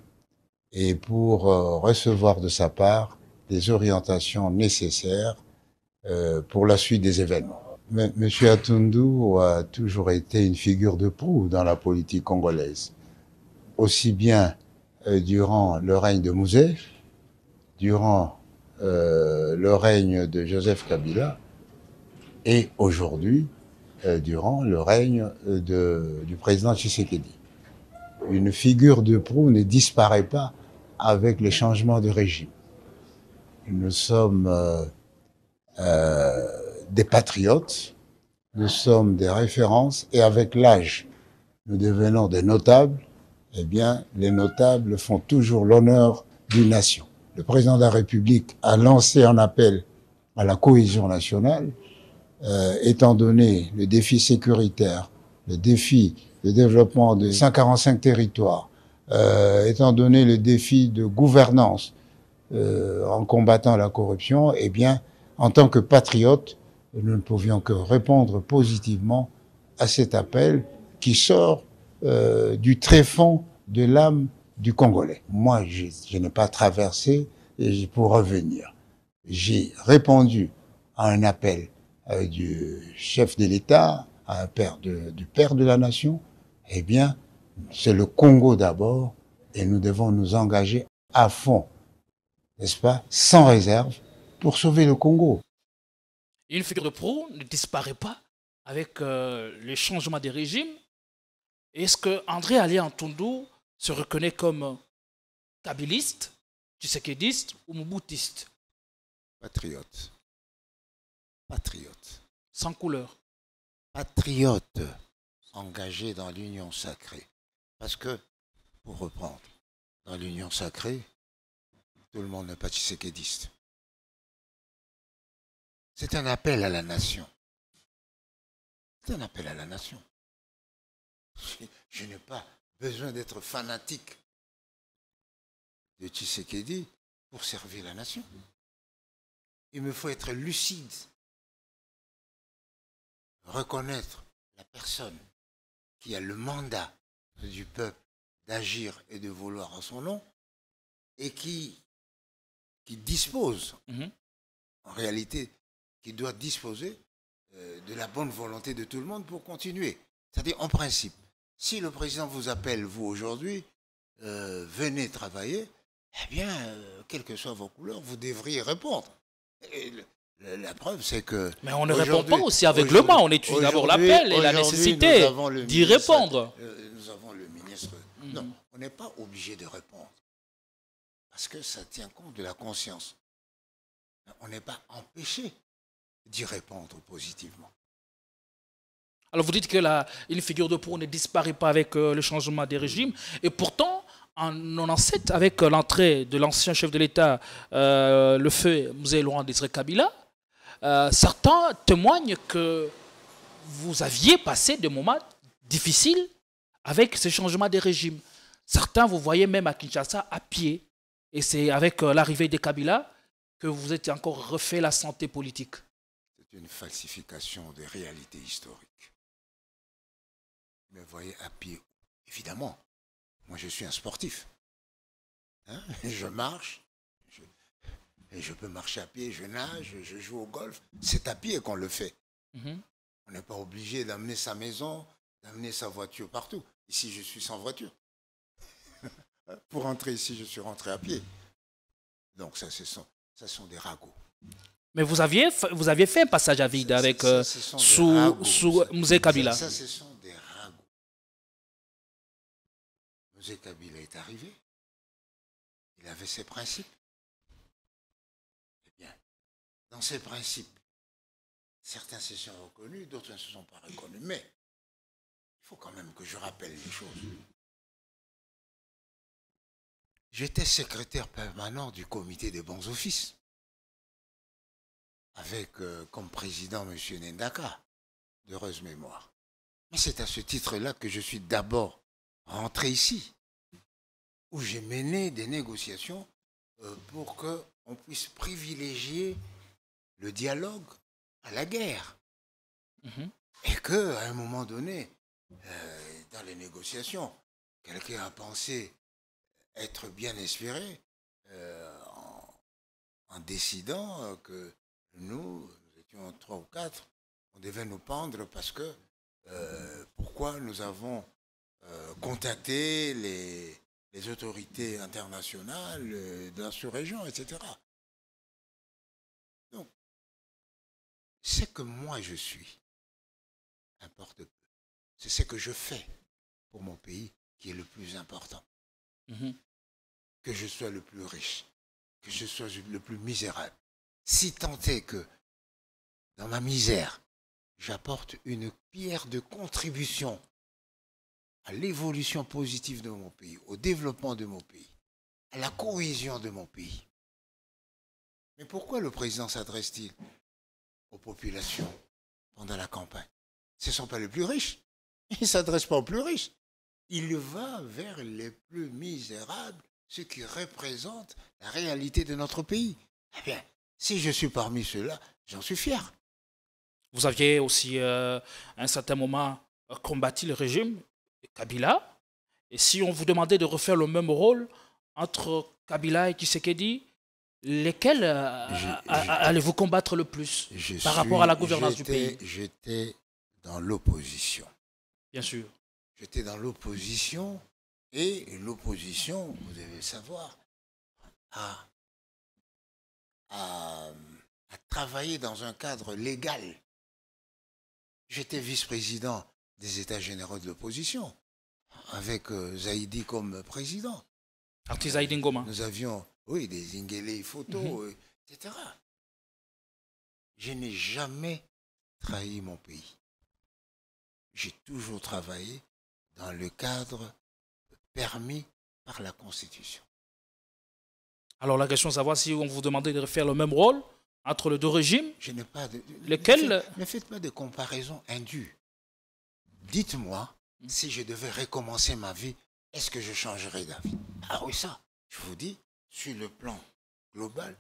et pour euh, recevoir de sa part des orientations nécessaires euh, pour la suite des événements. Monsieur Atundu a toujours été une figure de proue dans la politique congolaise, aussi bien euh, durant le règne de Mouzé, durant le règne de Joseph Kabila et aujourd'hui durant le règne du président Tshisekedi. Une figure de proue ne disparaît pas avec les changements de régime. Nous sommes euh, euh, des patriotes, nous sommes des références, et avec l'âge, nous devenons des notables. Eh bien, les notables font toujours l'honneur d'une nation. Le président de la République a lancé un appel à la cohésion nationale, euh, étant donné le défi sécuritaire, le défi de développement de 145 territoires, euh, étant donné le défi de gouvernance euh, en combattant la corruption, eh bien, en tant que patriote, nous ne pouvions que répondre positivement à cet appel qui sort euh, du tréfonds de l'âme du Congolais. Moi, je, n'ai pas traversé et pour revenir. J'ai répondu à un appel du chef de l'État, à un père du père de la nation. Eh bien, c'est le Congo d'abord, et nous devons nous engager à fond, n'est-ce pas, sans réserve, pour sauver le Congo. Une figure de proue ne disparaît pas avec le euh, les changements des régimes. Est-ce que André en se reconnaît comme kabiliste, tshisekédiste ou mouboutiste Patriote. Patriote. Sans couleur. Patriote engagé dans l'union sacrée. Parce que, pour reprendre, dans l'union sacrée, tout le monde n'est pas tshisekédiste. C'est un appel à la nation. C'est un appel à la nation. Je, n'ai pas besoin d'être fanatique de Tshisekedi pour servir la nation. Il me faut être lucide, reconnaître la personne qui a le mandat du peuple d'agir et de vouloir en son nom, et qui, qui dispose, mhm. en réalité, qui doit disposer euh, de la bonne volonté de tout le monde pour continuer. C'est-à-dire, en principe, si le président vous appelle, vous, aujourd'hui, euh, venez travailler, eh bien, euh, quelles que soient vos couleurs, vous devriez répondre. La preuve, c'est que. Mais on ne répond pas aussi avec le aveuglement. On étudie d'abord l'appel et la nécessité d'y répondre. Euh, nous avons le ministre. Hmm. Non, on n'est pas obligé de répondre. Parce que ça tient compte de la conscience. On n'est pas empêché d'y répondre positivement. Alors vous dites que la, une figure de proue ne disparaît pas avec euh, le changement des régimes. Et pourtant, en 1997, avec euh, l'entrée de l'ancien chef de l'État, le feu Mzé Laurent Désiré Kabila, euh, certains témoignent que vous aviez passé des moments difficiles avec ce changement de régime. Certains vous voyaient même à Kinshasa à pied. Et c'est avec euh, l'arrivée de Kabila que vous êtes encore refait la santé politique. C'est une falsification des réalités historiques. Vous me voyez à pied, évidemment. Moi, je suis un sportif. Hein? je marche, et je peux marcher à pied, je nage, je joue au golf. C'est à pied qu'on le fait. Mhm. On n'est pas obligé d'amener sa maison, d'amener sa voiture partout. Ici, je suis sans voiture. [laughs] Pour rentrer ici, je suis rentré à pied. Donc, ça, ce sont, des ragots. Mais vous aviez, vous aviez fait un passage à vide avec euh, sous, sous euh, Kabila. Ça, ce sont des ragots. Mouzé Kabila est arrivé. Il avait ses principes ces principes. Certains se sont reconnus, d'autres ne se sont pas reconnus, mais il faut quand même que je rappelle les choses. J'étais secrétaire permanent du comité des bons offices, avec euh, comme président M. Nendaka, d'heureuse mémoire. c'est à ce titre-là que je suis d'abord rentré ici, où j'ai mené des négociations euh, pour pour qu'on puisse privilégier le dialogue à la guerre. Mhm. Et que à un moment donné, euh, dans les négociations, quelqu'un a pensé être bien espéré euh, en, décidant euh, que nous, nous étions trois ou quatre, on devait nous pendre parce que pourquoi nous avons contacté les, les autorités internationales de la sous-région, etc. ce que moi je suis importe peu. C'est ce que je fais pour mon pays qui est le plus important. Mhm. Que je sois le plus riche, que je sois le plus misérable. Si tant est que, dans ma misère, j'apporte une pierre de contribution à l'évolution positive de mon pays, au développement de mon pays, à la cohésion de mon pays. Mais pourquoi le président s'adresse-t-il aux populations pendant la campagne. Ce ne sont pas les plus riches. Il ne s'adresse pas aux plus riches. Il va vers les plus misérables, ce qui représente la réalité de notre pays. Eh bien, si je suis parmi ceux-là, j'en suis fier. Vous aviez aussi, à euh, un certain moment, euh, combattu le régime Kabila. Et si on vous demandait de refaire le même rôle entre Kabila et Tshisekedi, Lesquels euh, allez-vous combattre le plus par rapport à la gouvernance du pays J'étais dans l'opposition. Bien sûr. J'étais dans l'opposition et l'opposition, vous devez savoir, a, travaillé dans un cadre légal. J'étais vice-président des États généraux de l'opposition, avec euh, Zaidi comme président. Nous avions oui, des ingélés photos, mhm. euh, etc. Je n'ai jamais trahi mon pays. J'ai toujours travaillé dans le cadre permis par la Constitution. Alors la question, savoir si on vous demandait de refaire le même rôle entre les deux régimes. Je n'ai pas Lequel... Ne, faites, pas de comparaison indue. Dites-moi, mhm. si je devais recommencer ma vie, est-ce que je changerais d'avis Ah oui, ça, je vous dis, sur le plan global,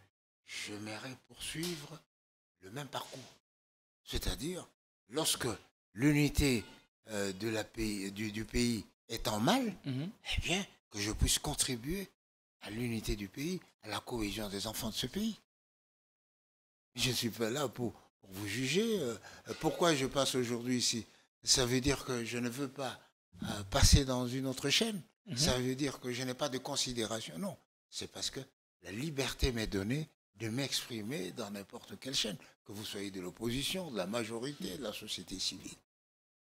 j'aimerais poursuivre le même parcours. C'est-à-dire, lorsque l'unité euh, du, pays est en mal, mhm. eh bien, que je puisse contribuer à l'unité du pays, à la cohésion des enfants de ce pays. Je ne suis pas là pour, vous juger. Euh, pourquoi je passe aujourd'hui ici Ça veut dire que je ne veux pas euh, passer dans une autre chaîne. Mhm. Ça veut dire que je n'ai pas de considération. Non, c'est parce que la liberté m'est donnée de m'exprimer dans n'importe quelle chaîne, que vous soyez de l'opposition, de la majorité, de la société civile.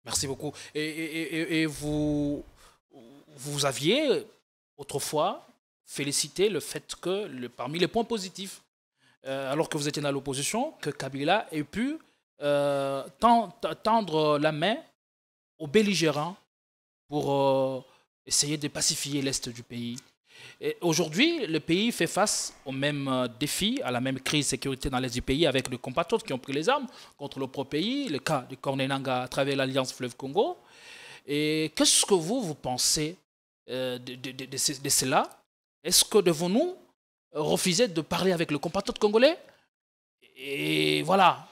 Merci beaucoup. Et, vous, vous aviez autrefois félicité le fait que parmi les points positifs, euh, alors que vous étiez dans l'opposition, que Kabila ait pu euh, tendre la main aux belligérants pour euh, essayer de pacifier l'Est du pays. Aujourd'hui, le pays fait face au même euh, défi, à la même crise de sécurité dans les du pays avec les compatriotes qui ont pris les armes contre le propre pays, le cas du Nanga à travers l'Alliance Fleuve Congo. Et qu'est-ce que vous, vous pensez euh, de, cela Est-ce que devons-nous euh, refuser de parler avec le compatriote congolais et voilà,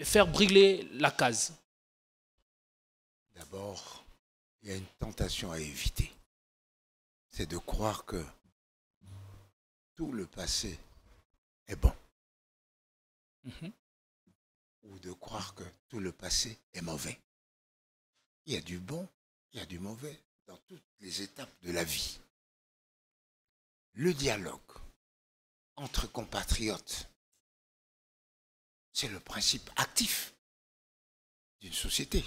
faire briller la case D'abord, il y a une tentation à éviter c'est de croire que tout le passé est bon. Mhm. Ou de croire que tout le passé est mauvais. Il y a du bon, il y a du mauvais dans toutes les étapes de la vie. Le dialogue entre compatriotes, c'est le principe actif d'une société.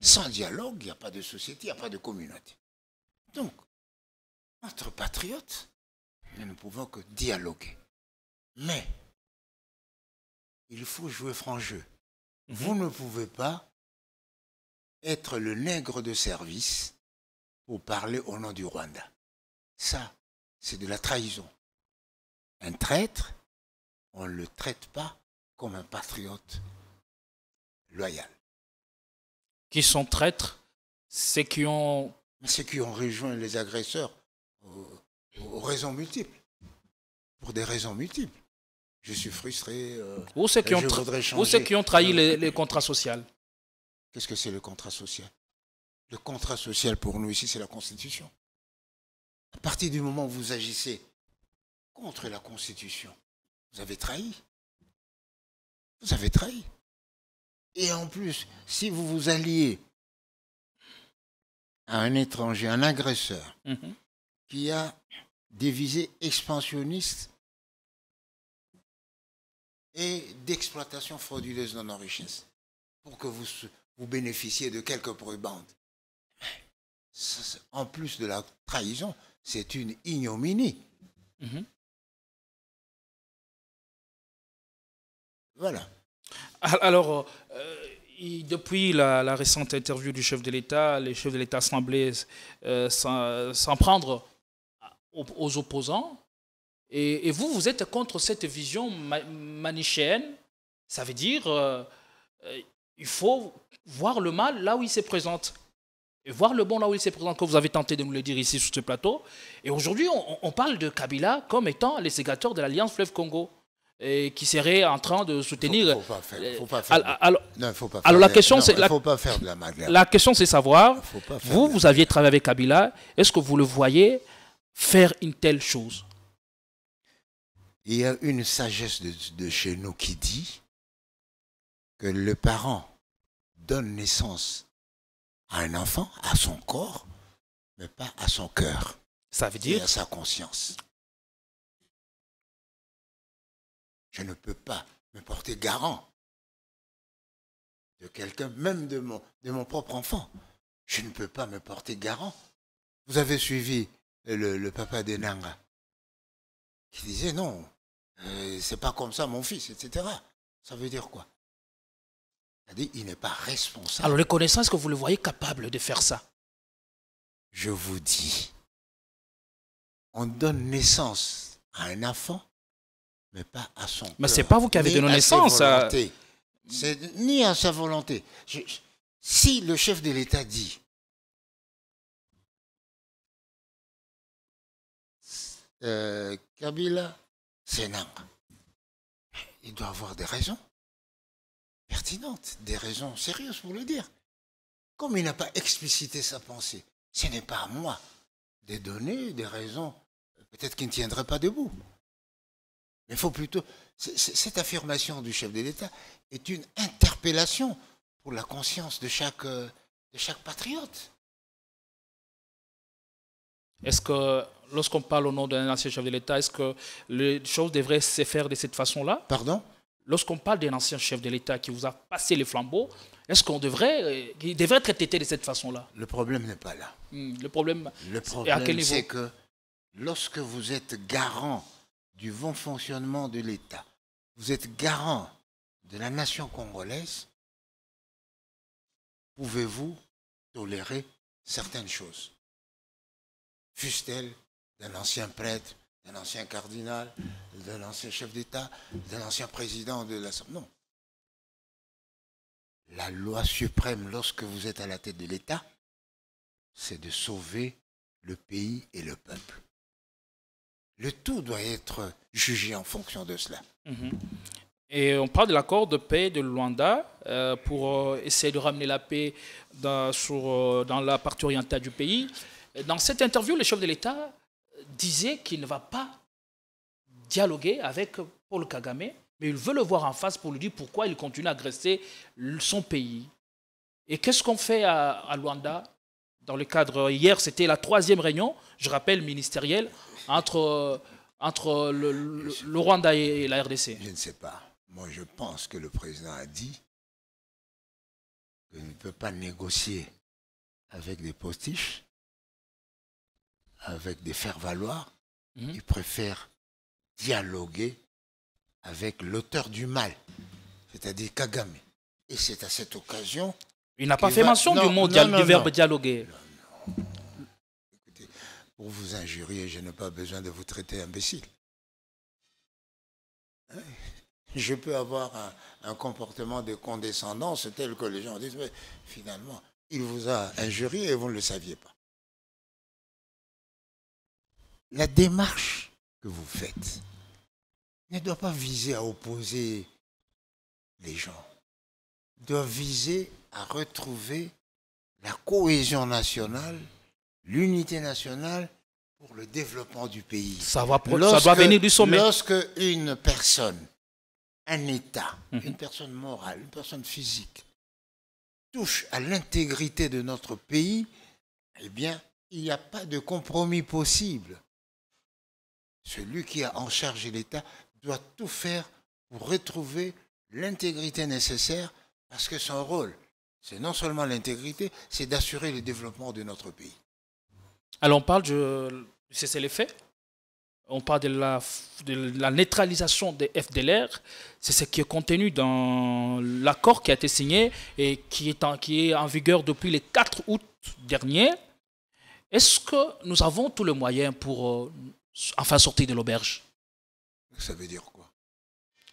Sans dialogue, il n'y a pas de société, il n'y a pas de communauté. Donc, notre patriote, nous ne pouvons que dialoguer. Mais, il faut jouer franc jeu. Mhm. Vous ne pouvez pas être le nègre de service pour parler au nom du Rwanda. Ça, c'est de la trahison. Un traître, on ne le traite pas comme un patriote loyal. Qui sont traîtres Ceux qui ont... Ceux qui ont rejoint les agresseurs aux raisons multiples. Pour des raisons multiples. Je suis frustré. Euh, Ou ceux qui, ont ceux qui ont trahi les, contrats sociaux Qu'est-ce que c'est le contrat social Le contrat social pour nous ici, c'est la Constitution. À partir du moment où vous agissez contre la Constitution, vous avez trahi. Vous avez trahi. Et en plus, si vous vous alliez à un étranger, un agresseur, mhm qui a des visées expansionnistes et d'exploitation frauduleuse de nos richesses pour que vous, vous bénéficiez de quelques prébendes. En plus de la trahison, c'est une ignominie. Mhm. Voilà. Alors, euh, depuis la, récente interview du chef de l'État, les chefs de l'État semblaient euh, s'en prendre aux opposants. Et, vous, vous êtes contre cette vision manichéenne. Ça veut dire euh, euh, il faut voir le mal là où il se présente. Et voir le bon là où il se présente, comme vous avez tenté de nous le dire ici sur ce plateau. Et aujourd'hui, on, parle de Kabila comme étant les ségateurs de l'Alliance Fleuve Congo. Et qui serait en train de soutenir. Il ne faut pas faire alors, de... la question, c'est la, question, c'est savoir. vous, vous aviez travaillé avec Kabila. Est-ce que vous le voyez faire une telle chose Il y a une sagesse de, chez nous qui dit que le parent donne naissance à un enfant, à son corps, mais pas à son cœur. Ça veut dire à sa conscience. Je ne peux pas me porter garant de quelqu'un, même de mon, de mon propre enfant. Je ne peux pas me porter garant. Vous avez suivi le, papa de Nanga, qui disait non, euh, c'est pas comme ça mon fils, etc. Ça veut dire quoi il n'est pas responsable. Alors les ce que vous le voyez capable de faire ça Je vous dis, on donne naissance à un enfant, mais pas à son. Mais c'est pas vous qui avez donné naissance à. Ni à sa volonté. si le chef de l'État dit Euh, c'est Kabila, quoi. Il doit avoir des raisons pertinentes, des raisons sérieuses pour le dire. Comme il n'a pas explicité sa pensée, ce n'est pas à moi de donner des raisons peut-être qu'il ne tiendrait pas debout. Mais il faut plutôt. Cette affirmation du chef de l'État est une interpellation pour la conscience de chaque, de chaque patriote. Est-ce que lorsqu'on parle au nom d'un ancien chef de l'État, est-ce que les choses devraient se faire de cette façon-là Pardon Lorsqu'on parle d'un ancien chef de l'État qui vous a passé les flambeaux, est-ce qu'on devrait, euh, devrait être traité de cette façon-là Le problème n'est pas là. Hmm, le problème, le problème c'est que lorsque vous êtes garant du bon fonctionnement de l'État, vous êtes garant de la nation congolaise, pouvez-vous tolérer certaines choses, d'un ancien prêtre, d'un ancien cardinal, d'un ancien chef d'État, d'un ancien président de l'Assemblée. Non. La loi suprême, lorsque vous êtes à la tête de l'État, c'est de sauver le pays et le peuple. Le tout doit être jugé en fonction de cela. Mhm. Et on parle de l'accord de paix de Luanda euh, pour euh, essayer de ramener la paix dans, euh, dans la partie orientale du pays. Dans cette interview, le chef de l'État disait qu'il ne va pas dialoguer avec Paul Kagame, mais il veut le voir en face pour lui dire pourquoi il continue à agresser son pays. Et qu'est-ce qu'on fait à, Luanda dans le cadre, hier c'était la troisième réunion, je rappelle, ministérielle, entre, le, le Rwanda et la RDC Je ne sais pas. Moi je pense que le président a dit qu'il ne peut pas négocier avec des postiches avec des faire-valoir. Mhm. il préfère préfèrent dialoguer avec l'auteur du mal, c'est-à-dire Kagame. Et c'est à cette occasion. Il n'a pas fait mention du mot, verbe dialoguer. pour vous injurier, je n'ai pas besoin de vous traiter imbécile. Hein? Je peux avoir un, un comportement de condescendance tel que les gens disent, mais finalement, il vous a injurié et vous ne le saviez pas la démarche que vous faites ne doit pas viser à opposer les gens, doit viser à retrouver la cohésion nationale, l'unité nationale pour le développement du pays. Ça, doit venir du sommet. Lorsque une personne, un État, mhm. une personne morale, une personne physique, touche à l'intégrité de notre pays, eh bien, il n'y a pas de compromis possible celui qui a en charge l'État doit tout faire pour retrouver l'intégrité nécessaire parce que son rôle, c'est non seulement l'intégrité, c'est d'assurer le développement de notre pays. Alors on parle de c'est les faits, on parle de la, neutralisation des FDLR, c'est ce qui est contenu dans l'accord qui a été signé et qui est en, qui est en vigueur depuis le 4 août dernier. Est-ce que nous avons tous les moyens pour euh, enfin sortir de l'auberge. Ça veut dire quoi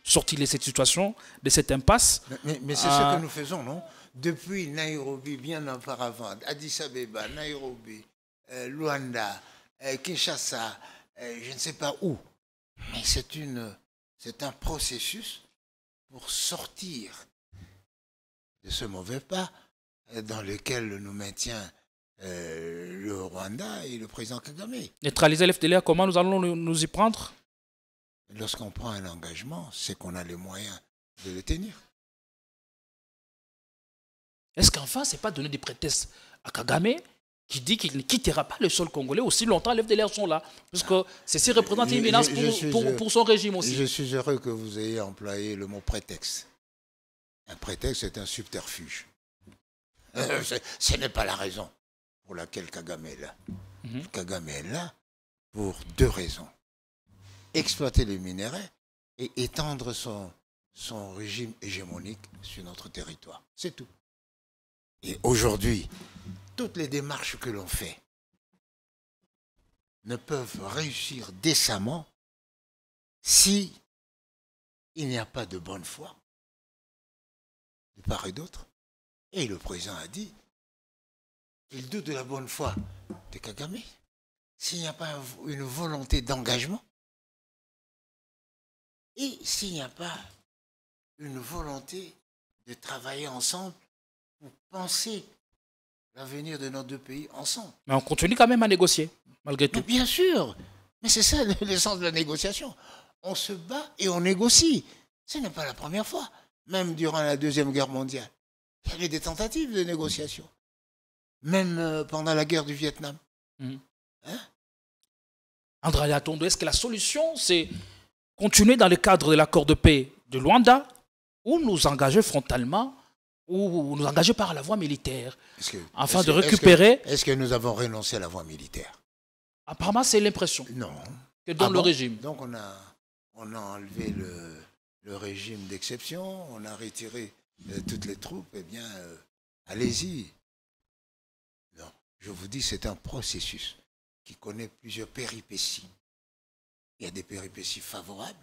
Sortir de cette situation, de cette impasse. Mais, c'est ce que ah. nous faisons, non Depuis Nairobi, bien auparavant, Addis Abeba, Nairobi, euh, Luanda, euh, Kinshasa, euh, je ne sais pas où. Mais c'est une, c'est un processus pour sortir de ce mauvais pas dans lequel nous maintient euh, le Rwanda et le président Kagame. Neutraliser l'FDLR, comment nous allons nous y prendre Lorsqu'on prend un engagement, c'est qu'on a les moyens de le tenir. Est-ce qu'enfin, ce c'est pas donner des prétextes à Kagame qui dit qu'il ne quittera pas le sol congolais aussi longtemps les FDLR sont là Parce que ceci représente une menace pour, pour, son régime aussi. Je suis heureux que vous ayez employé le mot prétexte. Un prétexte, c'est un subterfuge. Euh, ce n'est pas la raison pour laquelle Kagame est là. Mhm. Kagame est là pour deux raisons. Exploiter les minerais et étendre son, son régime hégémonique sur notre territoire. C'est tout. Et aujourd'hui, toutes les démarches que l'on fait ne peuvent réussir décemment si il n'y a pas de bonne foi de part et d'autre. Et le président a dit, il doute de la bonne foi de Kagame. S'il n'y a pas une volonté d'engagement, et s'il n'y a pas une volonté de travailler ensemble pour penser l'avenir de nos deux pays ensemble. Mais on continue quand même à négocier, malgré tout. bien sûr, mais c'est ça l'essence de la négociation. On se bat et on négocie. Ce n'est pas la première fois, même durant la Deuxième Guerre mondiale. Il y avait des tentatives de négociation même euh, pendant la guerre du Vietnam. Hmm. Hein? André Atondo, est-ce que la solution, c'est continuer dans le cadre de l'accord de paix de Luanda ou nous engager frontalement ou nous engager par la voie militaire afin de récupérer... Est-ce que, nous avons renoncé à la voie militaire Apparemment, c'est l'impression. Non. Que dans ah le régime. Donc on a, on a enlevé le, régime d'exception, on a retiré euh, toutes les troupes. Eh bien, euh, allez-y. Je vous dis, c'est un processus qui connaît plusieurs péripéties. Il y a des péripéties favorables,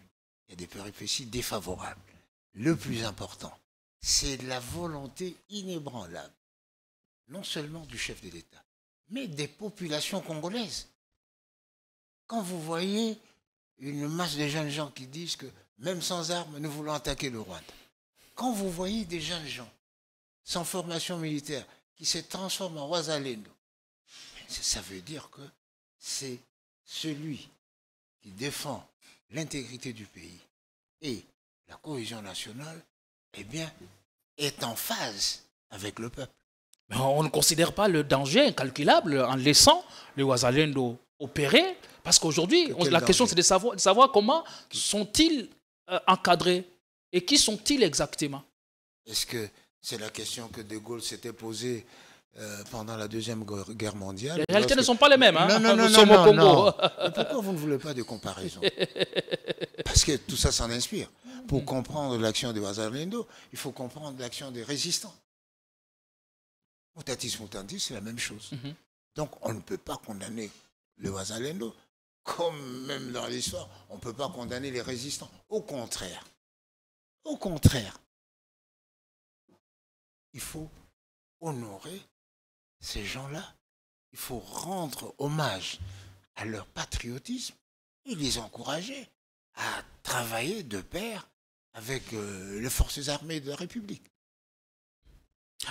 il y a des péripéties défavorables. Le plus important, c'est la volonté inébranlable, non seulement du chef de l'État, mais des populations congolaises. Quand vous voyez une masse de jeunes gens qui disent que même sans armes, nous voulons attaquer le Rwanda. Quand vous voyez des jeunes gens sans formation militaire qui se transforment en Rosalendo, ça veut dire que c'est celui qui défend l'intégrité du pays et la cohésion nationale, eh bien, est en phase avec le peuple. Mais on ne considère pas le danger incalculable en laissant les Ouazalendo opérer, parce qu'aujourd'hui, la question c'est de savoir, comment sont-ils euh, encadrés et qui sont-ils exactement. Est-ce que c'est la question que De Gaulle s'était posée euh, pendant la Deuxième Guerre mondiale. Les réalités ne sont pas les mêmes. Hein, pourquoi vous ne voulez pas de comparaison [laughs] Parce que tout ça s'en inspire. Pour comprendre l'action des wasalendo il faut comprendre l'action des résistants. Mutatis mutandis, c'est la même chose. Mhm. Donc on ne peut pas condamner le Wazalendo, comme même dans l'histoire, on ne peut pas condamner les résistants. Au contraire, au contraire, il faut honorer ces gens-là, il faut rendre hommage à leur patriotisme et les encourager à travailler de pair avec euh, les forces armées de la République.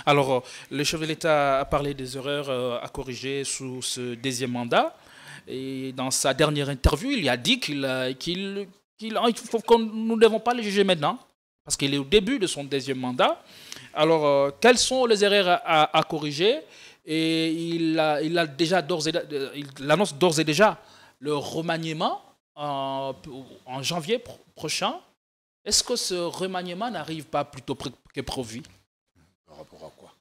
Alors, euh, le chef de l'État a parlé des erreurs euh, à corriger sous ce deuxième mandat. Et dans sa dernière interview, il a dit qu'il qu faut que nous ne devons pas les juger maintenant, parce qu'il est au début de son deuxième mandat. Alors, quelles sont les erreurs à corriger et il, a, déjà d'ores et, il annonce d'ores et déjà le remaniement euh, en, janvier prochain. Est-ce que ce remaniement n'arrive pas plutôt que prévu Par rapport à quoi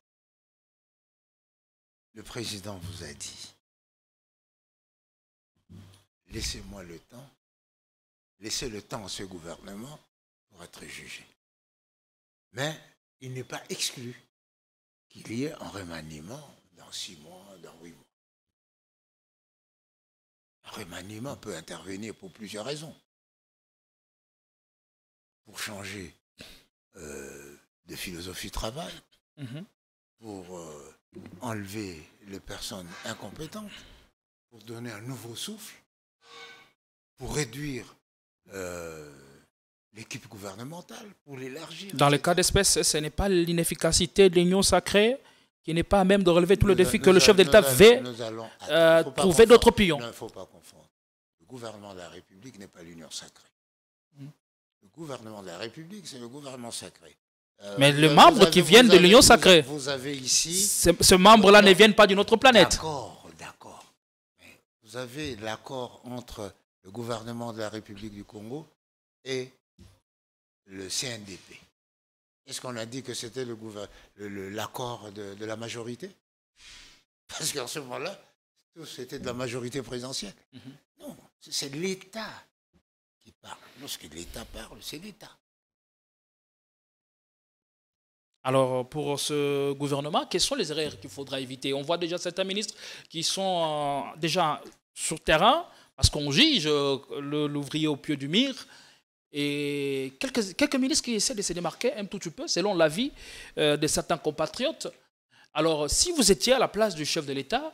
Le président vous a dit laissez-moi le temps, laissez le temps à ce gouvernement pour être jugé. Mais il n'est pas exclu qu'il y ait un remaniement six mois, dans huit mois. Un remaniement peut intervenir pour plusieurs raisons. Pour changer euh, de philosophie de travail, mhm. pour euh, enlever les personnes incompétentes, pour donner un nouveau souffle, pour réduire euh, l'équipe gouvernementale, pour l'élargir. Dans le cas d'espèce, ce n'est pas l'inefficacité de l'union sacrée qui n'est pas à même de relever tout le défi que le chef d'État fait euh, trouver d'autres pions. il ne faut pas confondre. Le gouvernement de la République n'est pas l'union sacrée. Hmm. Le gouvernement de la République, c'est le gouvernement sacré. Euh, Mais les membres qui viennent de l'union sacrée, avez ici ce membre-là ne vient pas d'une autre planète. D'accord, d'accord. Vous avez l'accord entre le gouvernement de la République du Congo et le CNDP. Est-ce qu'on a dit que c'était l'accord le, de, de, la majorité Parce qu'en ce moment-là, c'était de la majorité présidentielle. Mhm. Non, c'est l'État qui parle. Lorsque l'État parle, c'est l'État. Alors, pour ce gouvernement, quelles sont les erreurs qu'il faudra éviter On voit déjà certains ministres qui sont euh, déjà sur terrain, parce qu'on juge euh, l'ouvrier au pied du mire, et quelques, quelques ministres qui essaient de se démarquer un tout petit peu, selon l'avis euh, de certains compatriotes. Alors, si vous étiez à la place du chef de l'État,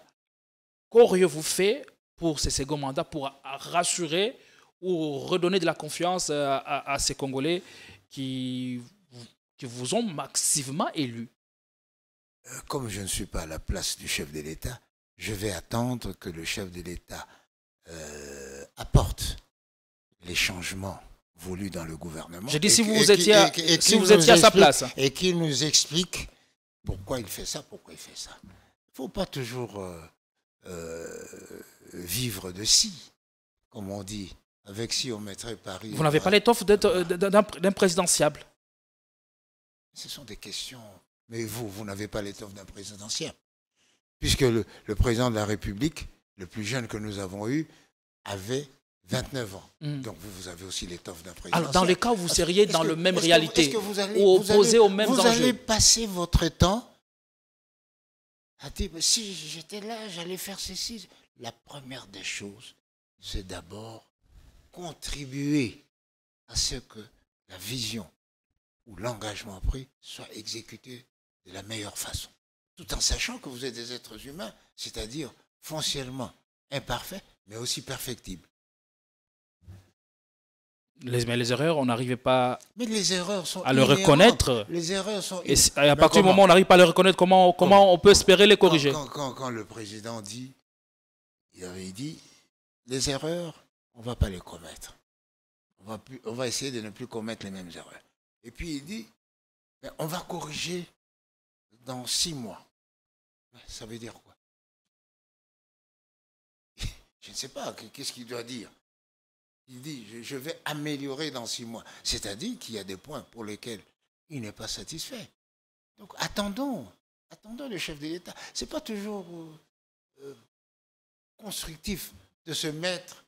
qu'auriez-vous fait pour ce second mandat, pour rassurer ou redonner de la confiance euh, à, ces Congolais qui, qui vous ont massivement élu euh, Comme je ne suis pas à la place du chef de l'État, je vais attendre que le chef de l'État apporte les changements voulu dans le gouvernement. Je dis si vous, étiez, à, sa place. Et qu'il nous explique pourquoi il fait ça, pourquoi il fait ça. Il ne faut pas toujours euh, euh, vivre de si, comme on dit. Avec si on mettrait Paris. Vous n'avez pas l'étoffe euh, d'un présidentiable Ce sont des questions. Mais vous, vous n'avez pas l'étoffe d'un présidentiable. Puisque le, le président de la République, le plus jeune que nous avons eu, avait 29 ans. Hmm. Donc vous, vous, avez aussi l'étoffe d'un président. Alors dans les cas où vous seriez dans le même réalité, ou opposé au même Vous allez passer votre temps à dire, si j'étais là, j'allais faire ceci. La première des choses, c'est d'abord contribuer à ce que la vision ou l'engagement pris soit exécuté de la meilleure façon. Tout en sachant que vous êtes des êtres humains, c'est-à-dire foncièrement imparfaits, mais aussi perfectibles mais les erreurs, on n'arrivait pas à le reconnaître. Les erreurs sont et à partir du moment où on n'arrive pas à le reconnaître, comment, comment, on peut espérer les corriger quand, le président dit, il avait dit, les erreurs, on ne va pas les commettre. On va, essayer de ne plus commettre les mêmes erreurs. Et puis il dit, ben, on va corriger dans six mois. Ben, ça veut dire quoi [laughs] Je ne sais pas, qu'est-ce qu'il doit dire il dit, je, vais améliorer dans six mois. C'est-à-dire qu'il y a des points pour lesquels il n'est pas satisfait. Donc attendons, attendons le chef de l'État. Ce n'est pas toujours euh, euh, constructif de se mettre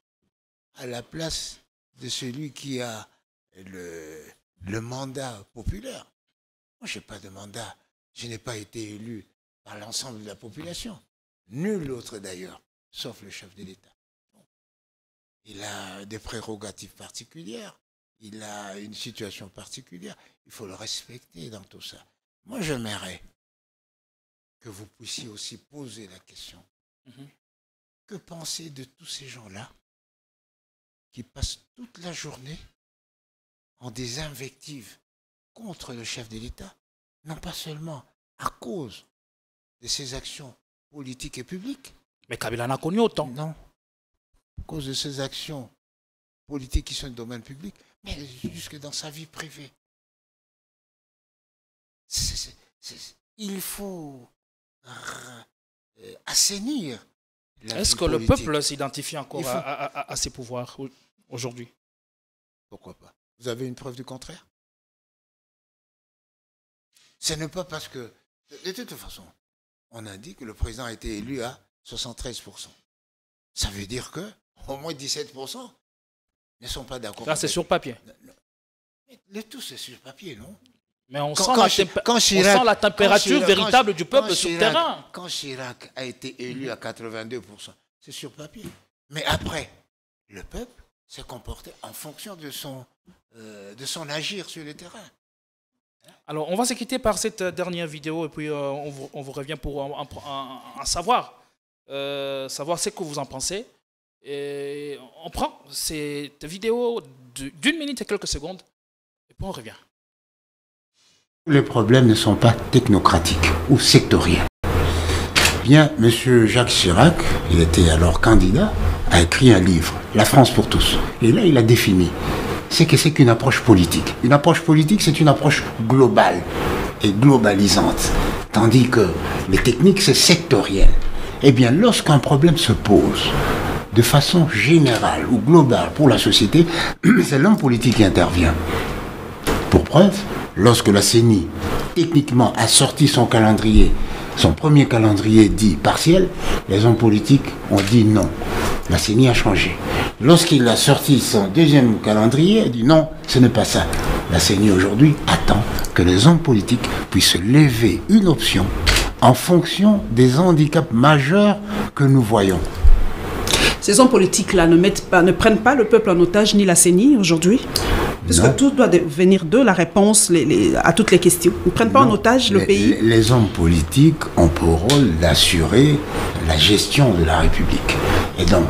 à la place de celui qui a le, le mandat populaire. Moi, je n'ai pas de mandat. Je n'ai pas été élu par l'ensemble de la population. Nul autre d'ailleurs, sauf le chef de l'État il a des prérogatives particulières, il a une situation particulière. Il faut le respecter dans tout ça. Moi, j'aimerais que vous puissiez aussi poser la question. Mhm. Que penser de tous ces gens-là qui passent toute la journée en des invectives contre le chef de l'État, non pas seulement à cause de ses actions politiques et publiques. Mais Kabila n'a connu autant. Non cause de ses actions politiques qui sont du domaine public, mais jusque dans sa vie privée. il faut euh, assainir. Est-ce que le peuple s'identifie encore à, à, ses pouvoirs aujourd'hui Pourquoi pas Vous avez une preuve du contraire Ce n'est pas parce que... De toute façon, on a dit que le président a été élu à 73%. Ça veut dire que au moins 17% ne sont pas d'accord. Ça, c'est sur papier. Le tout, c'est sur papier, non Mais on, sent, la température véritable du peuple sur terrain. Quand Chirac a été élu à 82%, c'est sur papier. Mais après, le peuple s'est comporté en fonction de son, euh, de son agir sur le terrain. Alors, on va se quitter par cette euh, dernière vidéo et puis euh, on, vous, revient pour savoir, savoir ce que vous en pensez. Et on prend cette vidéo d'une minute et quelques secondes, et puis on revient. Les problèmes ne sont pas technocratiques ou sectoriels. Bien, M. Jacques Chirac, il était alors candidat, a écrit un livre, La France pour tous. Et là, il a défini ce que c'est qu'une approche politique. Une approche politique, c'est une approche globale et globalisante. Tandis que les techniques, c'est sectoriel. Eh bien, lorsqu'un problème se pose, de façon générale ou globale pour la société, [clears throat] c'est l'homme politique qui intervient. Pour preuve, lorsque la CENI techniquement a sorti son calendrier, son premier calendrier dit partiel, les hommes politiques ont dit non. La CENI a changé. Lorsqu'il a sorti son deuxième calendrier, il dit non, ce n'est pas ça. La CENI aujourd'hui attend que les hommes politiques puissent lever une option en fonction des handicaps majeurs que nous voyons ces hommes politiques-là ne, ne prennent pas le peuple en otage ni la CENI aujourd'hui parce que tout doit venir d'eux, la réponse à toutes les questions. Ils ne prennent pas en otage le pays. Les hommes politiques ont pour rôle d'assurer la gestion de la République. Et donc,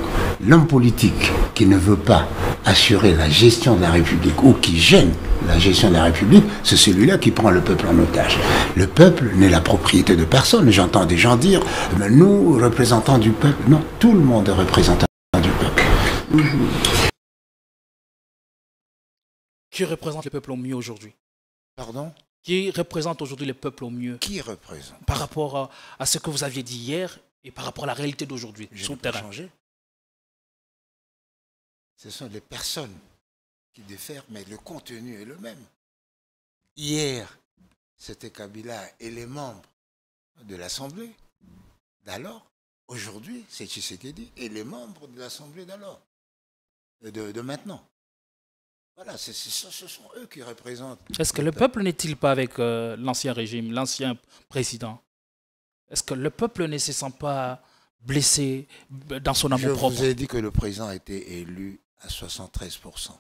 l'homme politique qui ne veut pas assurer la gestion de la République ou qui gêne la gestion de la République, c'est celui-là qui prend le peuple en otage. Le peuple n'est la propriété de personne. J'entends des gens dire, nous, représentants du peuple, non, tout le monde est représentant du peuple. Mhm. Qui représente le peuple au mieux aujourd'hui Pardon Qui représente aujourd'hui le peuple au mieux Qui représente Par rapport à, ce que vous aviez dit hier et par rapport à la réalité d'aujourd'hui, sur le terrain. Ce sont les personnes qui diffèrent, mais le contenu est le même. Hier, c'était Kabila et les membres de l'Assemblée d'alors. Aujourd'hui, c'est Tshisekedi et les membres de l'Assemblée d'alors, de, maintenant. Voilà, ce sont eux qui représentent. Est-ce que le peuple n'est-il pas avec euh, l'ancien régime, l'ancien président Est-ce que le peuple ne se sent pas blessé euh, dans son amour propre Je vous ai dit que le président a été élu à 73%.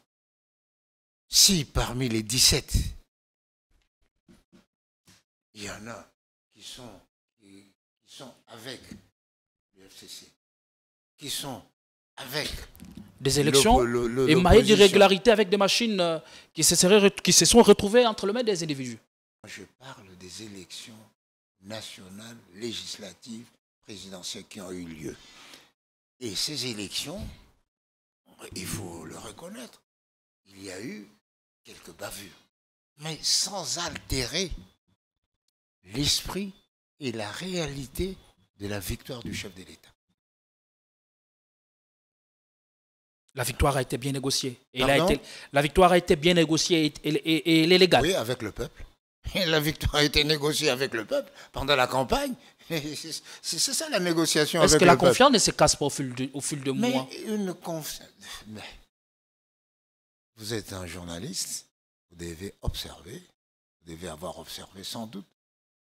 Si parmi les 17, il y en a qui sont, qui sont avec le FCC, qui sont avec des élections et avec des machines euh, qui se, qui se sont retrouvées entre les mains des individus. Je parle des élections nationales, législatives, présidentielles qui ont eu lieu. Et ces élections, il faut le reconnaître, il y a eu quelques bavures, mais sans altérer l'esprit et la réalité de la victoire du chef de l'État. La victoire a été bien négociée. Et la victoire a été bien négociée et, elle est légale. Oui, avec le peuple. [laughs] la victoire a été négociée avec le peuple pendant la campagne. [laughs] C'est ça la négociation avec le peuple. Est-ce que la confiance ne se casse pas au fil de, au fil Mais une [laughs] Vous êtes un journaliste, vous devez observer, vous devez avoir observé sans doute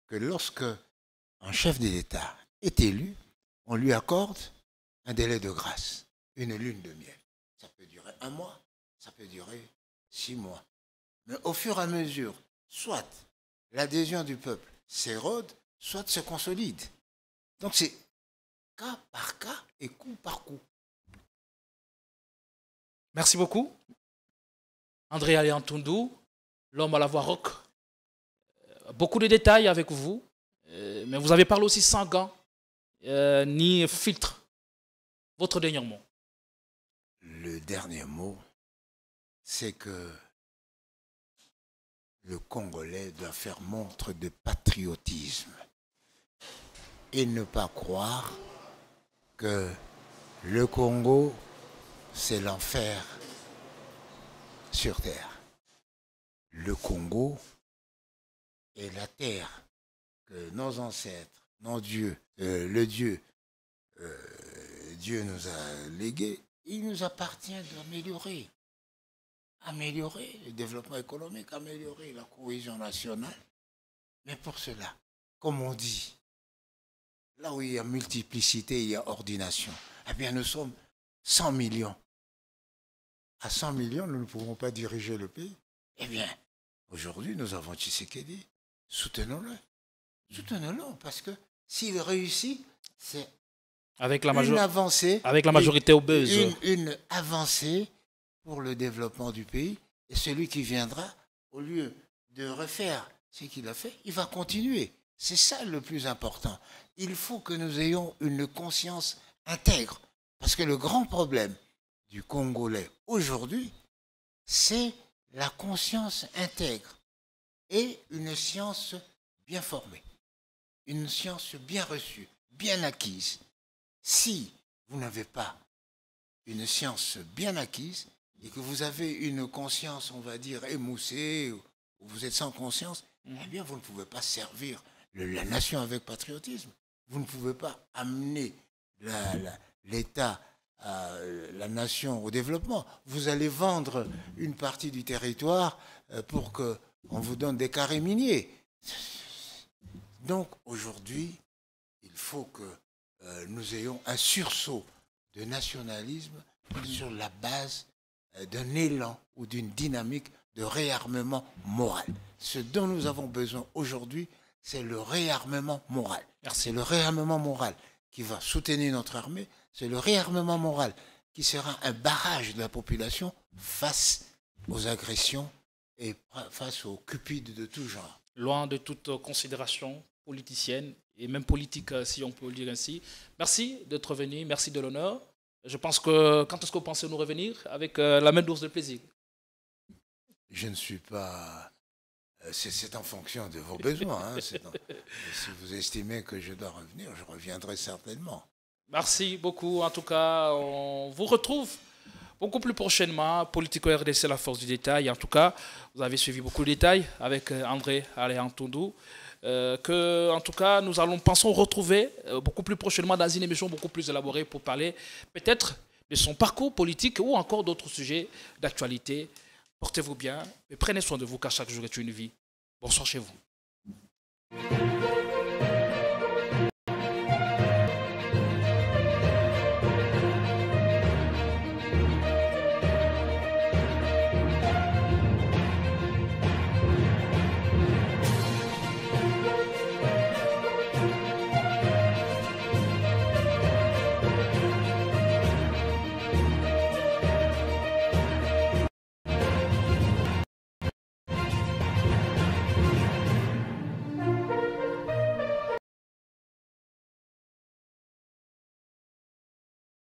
que lorsque un chef de est élu, on lui accorde un délai de grâce, une lune de miel. Ça peut durer un mois, ça peut durer six mois. Mais au fur et à mesure, soit l'adhésion du peuple s'érode, soit se consolide. Donc c'est cas par cas et coup par coup. Merci beaucoup. André Aléantundou, l'homme à la voix rock. Euh, beaucoup de détails avec vous, euh, mais vous avez parlé aussi sans gants euh, ni filtre. Votre dernier mot le dernier mot, c'est que le Congolais doit faire montre de patriotisme et ne pas croire que le Congo, c'est l'enfer sur Terre. Le Congo est la terre que nos ancêtres, nos dieux, euh, le Dieu, euh, Dieu nous a légué, il nous appartient d'améliorer. Améliorer le développement économique, améliorer la cohésion nationale. Mais pour cela, comme on dit, là où il y a multiplicité, il y a ordination. Eh bien, nous sommes 100 millions. À 100 millions, nous ne pouvons pas diriger le pays. Eh bien, aujourd'hui, nous avons Tshisekedi. Soutenons-le. Soutenons-le, parce que s'il réussit, c'est avec la, avancée, avec la majorité obèse. besoin, une, avancée pour le développement du pays. Et celui qui viendra, au lieu de refaire ce qu'il a fait, il va continuer. C'est ça le plus important. Il faut que nous ayons une conscience intègre. Parce que le grand problème du Congolais aujourd'hui, c'est la conscience intègre et une science bien formée, une science bien reçue, bien acquise si vous n'avez pas une science bien acquise et que vous avez une conscience, on va dire, émoussée, ou vous êtes sans conscience, mm. eh bien, vous ne pouvez pas servir la nation avec patriotisme. Vous ne pouvez pas amener l'État, la, nation au développement. Vous allez vendre une partie du territoire euh, pour qu'on vous donne des carrés miniers. Donc aujourd'hui, il faut que euh, nous ayons un sursaut de nationalisme sur la base euh, d'un élan ou d'une dynamique de réarmement moral. Ce dont nous avons besoin aujourd'hui, c'est le réarmement moral. C'est le réarmement moral qui va soutenir notre armée, c'est le réarmement moral qui sera un barrage de la population face aux agressions et face aux cupides de tout genre. Loin de toute considération politicienne, et même politique, euh, si on peut le dire ainsi. Merci d'être venu, merci de l'honneur. Je pense que quand est-ce que vous pensez nous revenir avec euh, la même dose de plaisir Je ne suis pas. Euh, c'est en fonction de vos besoins. Hein, [laughs] si vous estimez que je dois revenir, je reviendrai certainement. Merci beaucoup. En tout cas, on vous retrouve beaucoup plus prochainement. Politico RDC, la force du détail. En tout cas, vous avez suivi beaucoup de détails avec André Aléantoundou. Euh, que, en tout cas, nous allons, pensons, retrouver euh, beaucoup plus prochainement dans une émission beaucoup plus élaborée pour parler peut-être de son parcours politique ou encore d'autres sujets d'actualité. Portez-vous bien et prenez soin de vous car chaque jour est une vie. Bonsoir chez vous.